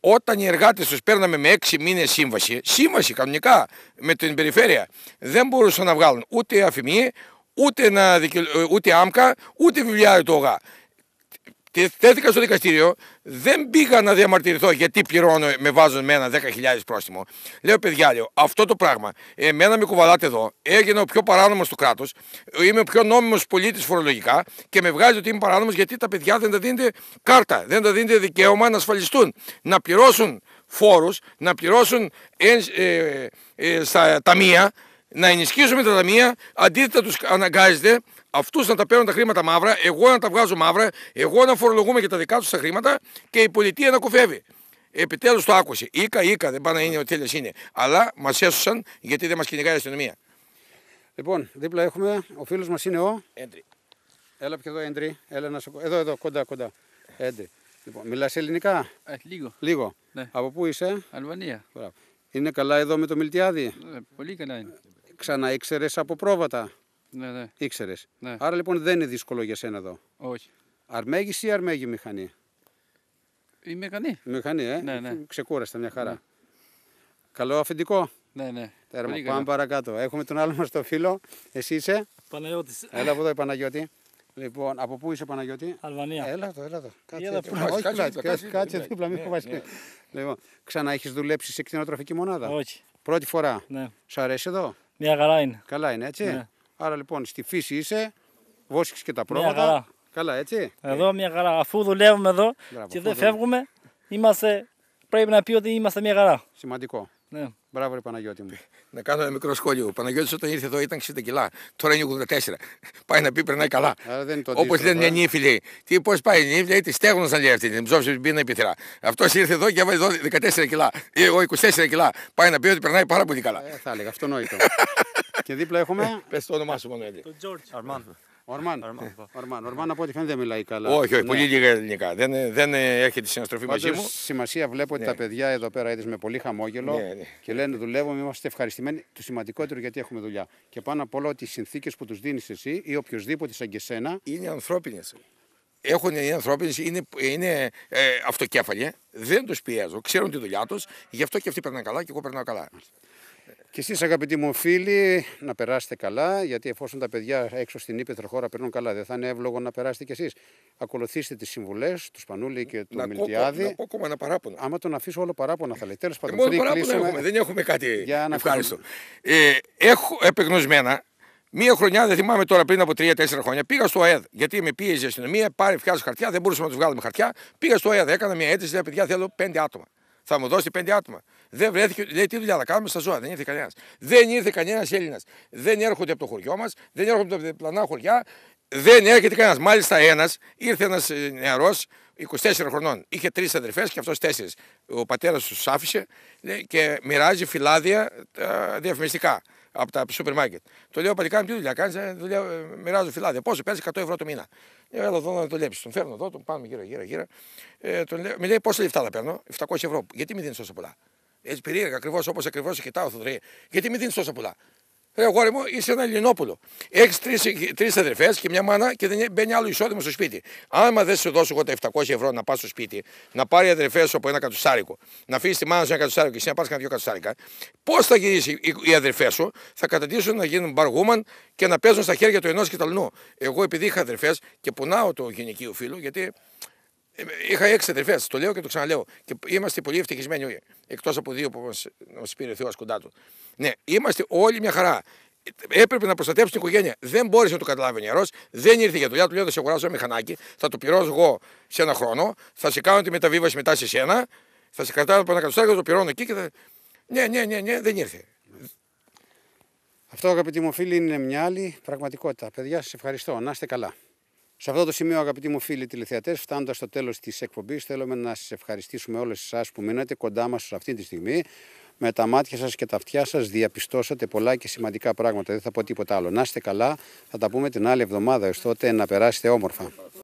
Όταν οι εργάτες τους παίρναμε με έξι μήνες σύμβαση, σύμβαση κανονικά με την περιφέρεια, δεν μπορούσαν να βγάλουν ούτε αφημί, ούτε, να, ε, ούτε άμκα, ούτε βιβλιάρι του ΟΓΑ. Τέθηκα στο δικαστήριο, δεν πήγα να διαμαρτυρηθώ γιατί πληρώνω, με βάζουν με ένα 10.000 πρόστιμο. Λέω, παιδιά, αυτό το πράγμα, εμένα με κουβαλάτε εδώ, έγινε ο πιο παράνομος του κράτου, είμαι ο πιο νόμιμος πολίτης φορολογικά και με βγάζει ότι είμαι παράνομος γιατί τα παιδιά δεν τα δίνετε κάρτα, δεν τα δίνετε δικαίωμα να ασφαλιστούν, να πληρώσουν φόρους, να πληρώσουν ε, ε, ε, στα ταμεία, να ενισχύσουμε τα ταμεία, αντίθετα τους αναγκάζεται αυτούς να τα παίρνουν τα χρήματα μαύρα, εγώ να τα βγάζω μαύρα, εγώ να φορολογούμε και τα δικά τους τα χρήματα και η πολιτεία να κοφεύει. Επιτέλους το άκουσε. Ήκα, ήκα, δεν πάνε να είναι ο τέλειο είναι. Αλλά μας έσωσαν γιατί δεν μας κυνηγάει η αστυνομία. Λοιπόν, δίπλα έχουμε, ο φίλος μας είναι ο. Έντρι. Έλα και εδώ, Έντρι. Έλα να σου... Εδώ, εδώ, κοντά, κοντά. Έντρι. Λοιπόν, μιλάς ελληνικά. Ε, λίγο. Λίγο. Ναι. Από πού είσαι, Αλβανία. Μπράβο. Είναι καλά εδώ με το Μιλτιάδη. Ε, πολύ καλά είναι. Ξανά ήξερες από πρόβατα. Ναι, ναι. Ήξερες. Ναι. Άρα λοιπόν δεν είναι δύσκολο για σένα εδώ. Όχι. Αρμέγηση ή αρμέγη μηχανή. Η μηχανή. Η μηχανή, ε. Ναι, ναι. Ξεκούραστα, μια χαρά. Ναι. Καλό αφεντικό. Ναι, ναι. Τέρμα, πάμε καλά. παρακάτω. Έχουμε τον άλλο μας το φίλο. Εσύ είσαι. Παναγιώτης. Έλα από εδώ, Παναγιώτη. Λοιπόν, από πού είσαι Παναγιώτη? Αλβανία. Έλα εδώ, έλα εδώ. Κάτσε, κάτσε, δίπλα, μην ναι, φοβάσαι. Ναι. Λοιπόν, ξανά έχεις δουλέψει σε κτηνοτροφική μονάδα. Όχι. Πρώτη φορά. Ναι. Σου αρέσει εδώ? Μια χαρά είναι. Καλά είναι, έτσι. Ναι. Άρα λοιπόν στη φύση είσαι, βόσκεις και τα πρόβατα. Καλά, έτσι. Εδώ μια χαρά. Αφού δουλεύουμε εδώ Μπράβο, και δεν φεύγουμε, είμαστε, πρέπει να πει ότι είμαστε μια χαρά. Σημαντικό. Ναι. Μπράβο, ρε Παναγιώτη μου. Να κάνω ένα μικρό σχόλιο. Ο Παναγιώτης όταν ήρθε εδώ ήταν 60 κιλά. Τώρα είναι 84. Πάει να πει περνάει καλά. Όπω λένε μια ε. νύφη Τι πώς πάει η νύφιλη, τη στέγνω να λέει αυτή. Την που την πίνα επιθυρά. Αυτός ήρθε εδώ και έβαλε 14 κιλά. Εγώ 24 κιλά. Πάει να πει ότι περνάει πάρα πολύ καλά. Ε, θα έλεγα, αυτονόητο. και δίπλα έχουμε. Ε, Πες το όνομά σου μόνο έτσι. Τον Τζόρτζ. Ορμάν. Ορμάν. Ορμάν από ό,τι φαίνεται δεν μιλάει καλά. Όχι, όχι, ναι. πολύ λίγα ελληνικά. Δεν, δεν έχει τη συναστροφή μαζί μου. Σημασία βλέπω ότι ναι. τα παιδιά εδώ πέρα είδες με πολύ χαμόγελο ναι, και λένε δουλεύουμε, είμαστε ευχαριστημένοι. Το σημαντικότερο γιατί έχουμε δουλειά. Και πάνω απ' όλα ότι οι συνθήκες που τους δίνεις εσύ ή οποιοδήποτε σαν και σένα. Είναι ανθρώπινες. Έχουν οι ανθρώπινες, είναι, είναι ε, αυτοκέφαλοι, ε. δεν τους πιέζω, ξέρουν τη δουλειά τους, γι' αυτό και αυτοί περνάνε καλά και εγώ περνάω καλά. Και εσείς, αγαπητοί μου φίλοι, να περάσετε καλά, γιατί εφόσον τα παιδιά έξω στην ύπεθρο χώρα περνούν καλά, δεν θα είναι εύλογο να περάσετε κι εσείς. Ακολουθήστε τις συμβουλές του Σπανούλη και του Μιλτιάδη. Να πω ακόμα ένα παράπονο. Άμα τον αφήσω όλο παράπονα, θα λέει. Τέλος ε, πάντων, κλείσουμε... έχουμε, δεν έχουμε κάτι για να Ευχαριστώ. Ε, έχω επεγνωσμένα Μία χρονιά, δεν θυμάμαι τώρα πριν από 3-4 χρόνια, πήγα στο ΑΕΔ. Γιατί με πίεζε η αστυνομία, πάρε φτιάξει χαρτιά, δεν μπορούσαμε να τους βγάλουμε χαρτιά. Πήγα στο ΑΕΔ, έκανα μια αίτηση, παιδιά θέλω πέντε άτομα. Θα μου δώσει πέντε άτομα. Δεν βρέθηκε. Λέει τι δουλειά θα κάνουμε στα ζώα. Δεν ήρθε κανένας. Δεν ήρθε κανένας Έλληνας. Δεν έρχονται από το χωριό μας. Δεν έρχονται από τα πλανά χωριά. Δεν έρχεται κανένας. Μάλιστα ένας ήρθε ένας νεαρό 24 χρονών. Είχε τρεις αδερφές και αυτός τέσσερις. Ο πατέρας τους άφησε και μοιράζει φυλάδια ε, διαφημιστικά από τα σούπερ μάρκετ. Το λέω Παλικάρι, τι δουλειά κάνεις, ε, δουλειά, ε, μοιράζω φυλάδια. Πόσο παίζει 100 ευρώ το μήνα. Λέω, «Ε, έλα εδώ να το λέψει. Τον φέρνω εδώ, τον πάμε γύρω, γύρω, γύρω. Ε, τον λέω, με λέει πόσα λεφτά θα παίρνω, 700 ευρώ. Γιατί μην δίνεις τόσο πολλά. Έτσι περίεργα, ακριβώς όπως ακριβώς κοιτάω, θα Γιατί μην δίνεις τόσο πολλά. Ρε γόρι μου, είσαι ένα Ελληνόπουλο. Έχεις τρεις αδερφές και μια μάνα και δεν μπαίνει άλλο εισόδημα στο σπίτι. Άμα δεν σου δώσω εγώ τα 700 ευρώ να πας στο σπίτι, να πάρει αδερφές σου από ένα κατουσάρικο, να αφήσεις τη μάνα σου ένα κατουσάρικο και εσύ να πα κανένα δύο κατουσάρικα, πώς θα γυρίσεις οι αδερφές σου, θα καταντήσουν να γίνουν μπαργούμαν και να παίζουν στα χέρια του ενός και Εγώ επειδή είχα αδερφές και πουνάω το γυναικείο φίλο, γιατί Είχα έξι αδερφές, το λέω και το ξαναλέω. Και είμαστε πολύ ευτυχισμένοι όλοι. Εκτός από δύο που μας πήρε ο Θεός κοντά του. Ναι, είμαστε όλοι μια χαρά. Έπρεπε να προστατεύσει την οικογένεια. Δεν μπόρεσε να το καταλάβει ο νερό. Δεν ήρθε για δουλειά. Του λέω: Θα σε αγοράσω ένα μηχανάκι. Θα το πληρώσω εγώ σε ένα χρόνο. Θα σε κάνω τη μεταβίβαση μετά σε σένα. Θα σε κρατάω από ένα κατωστάκι. Θα το πληρώνω εκεί και θα. Ναι, ναι, ναι, ναι, δεν ήρθε. Αυτό αγαπητοί μου φίλοι είναι μια άλλη πραγματικότητα. Παιδιά, σας ευχαριστώ. Να είστε καλά. Σε αυτό το σημείο, αγαπητοί μου φίλοι τηλεθεατές, φτάνοντας στο τέλος της εκπομπής, θέλουμε να σας ευχαριστήσουμε όλες εσάς που μείνατε κοντά μας αυτή τη στιγμή. Με τα μάτια σας και τα αυτιά σας διαπιστώσατε πολλά και σημαντικά πράγματα. Δεν θα πω τίποτα άλλο. Να είστε καλά, θα τα πούμε την άλλη εβδομάδα. ώστε να περάσετε όμορφα.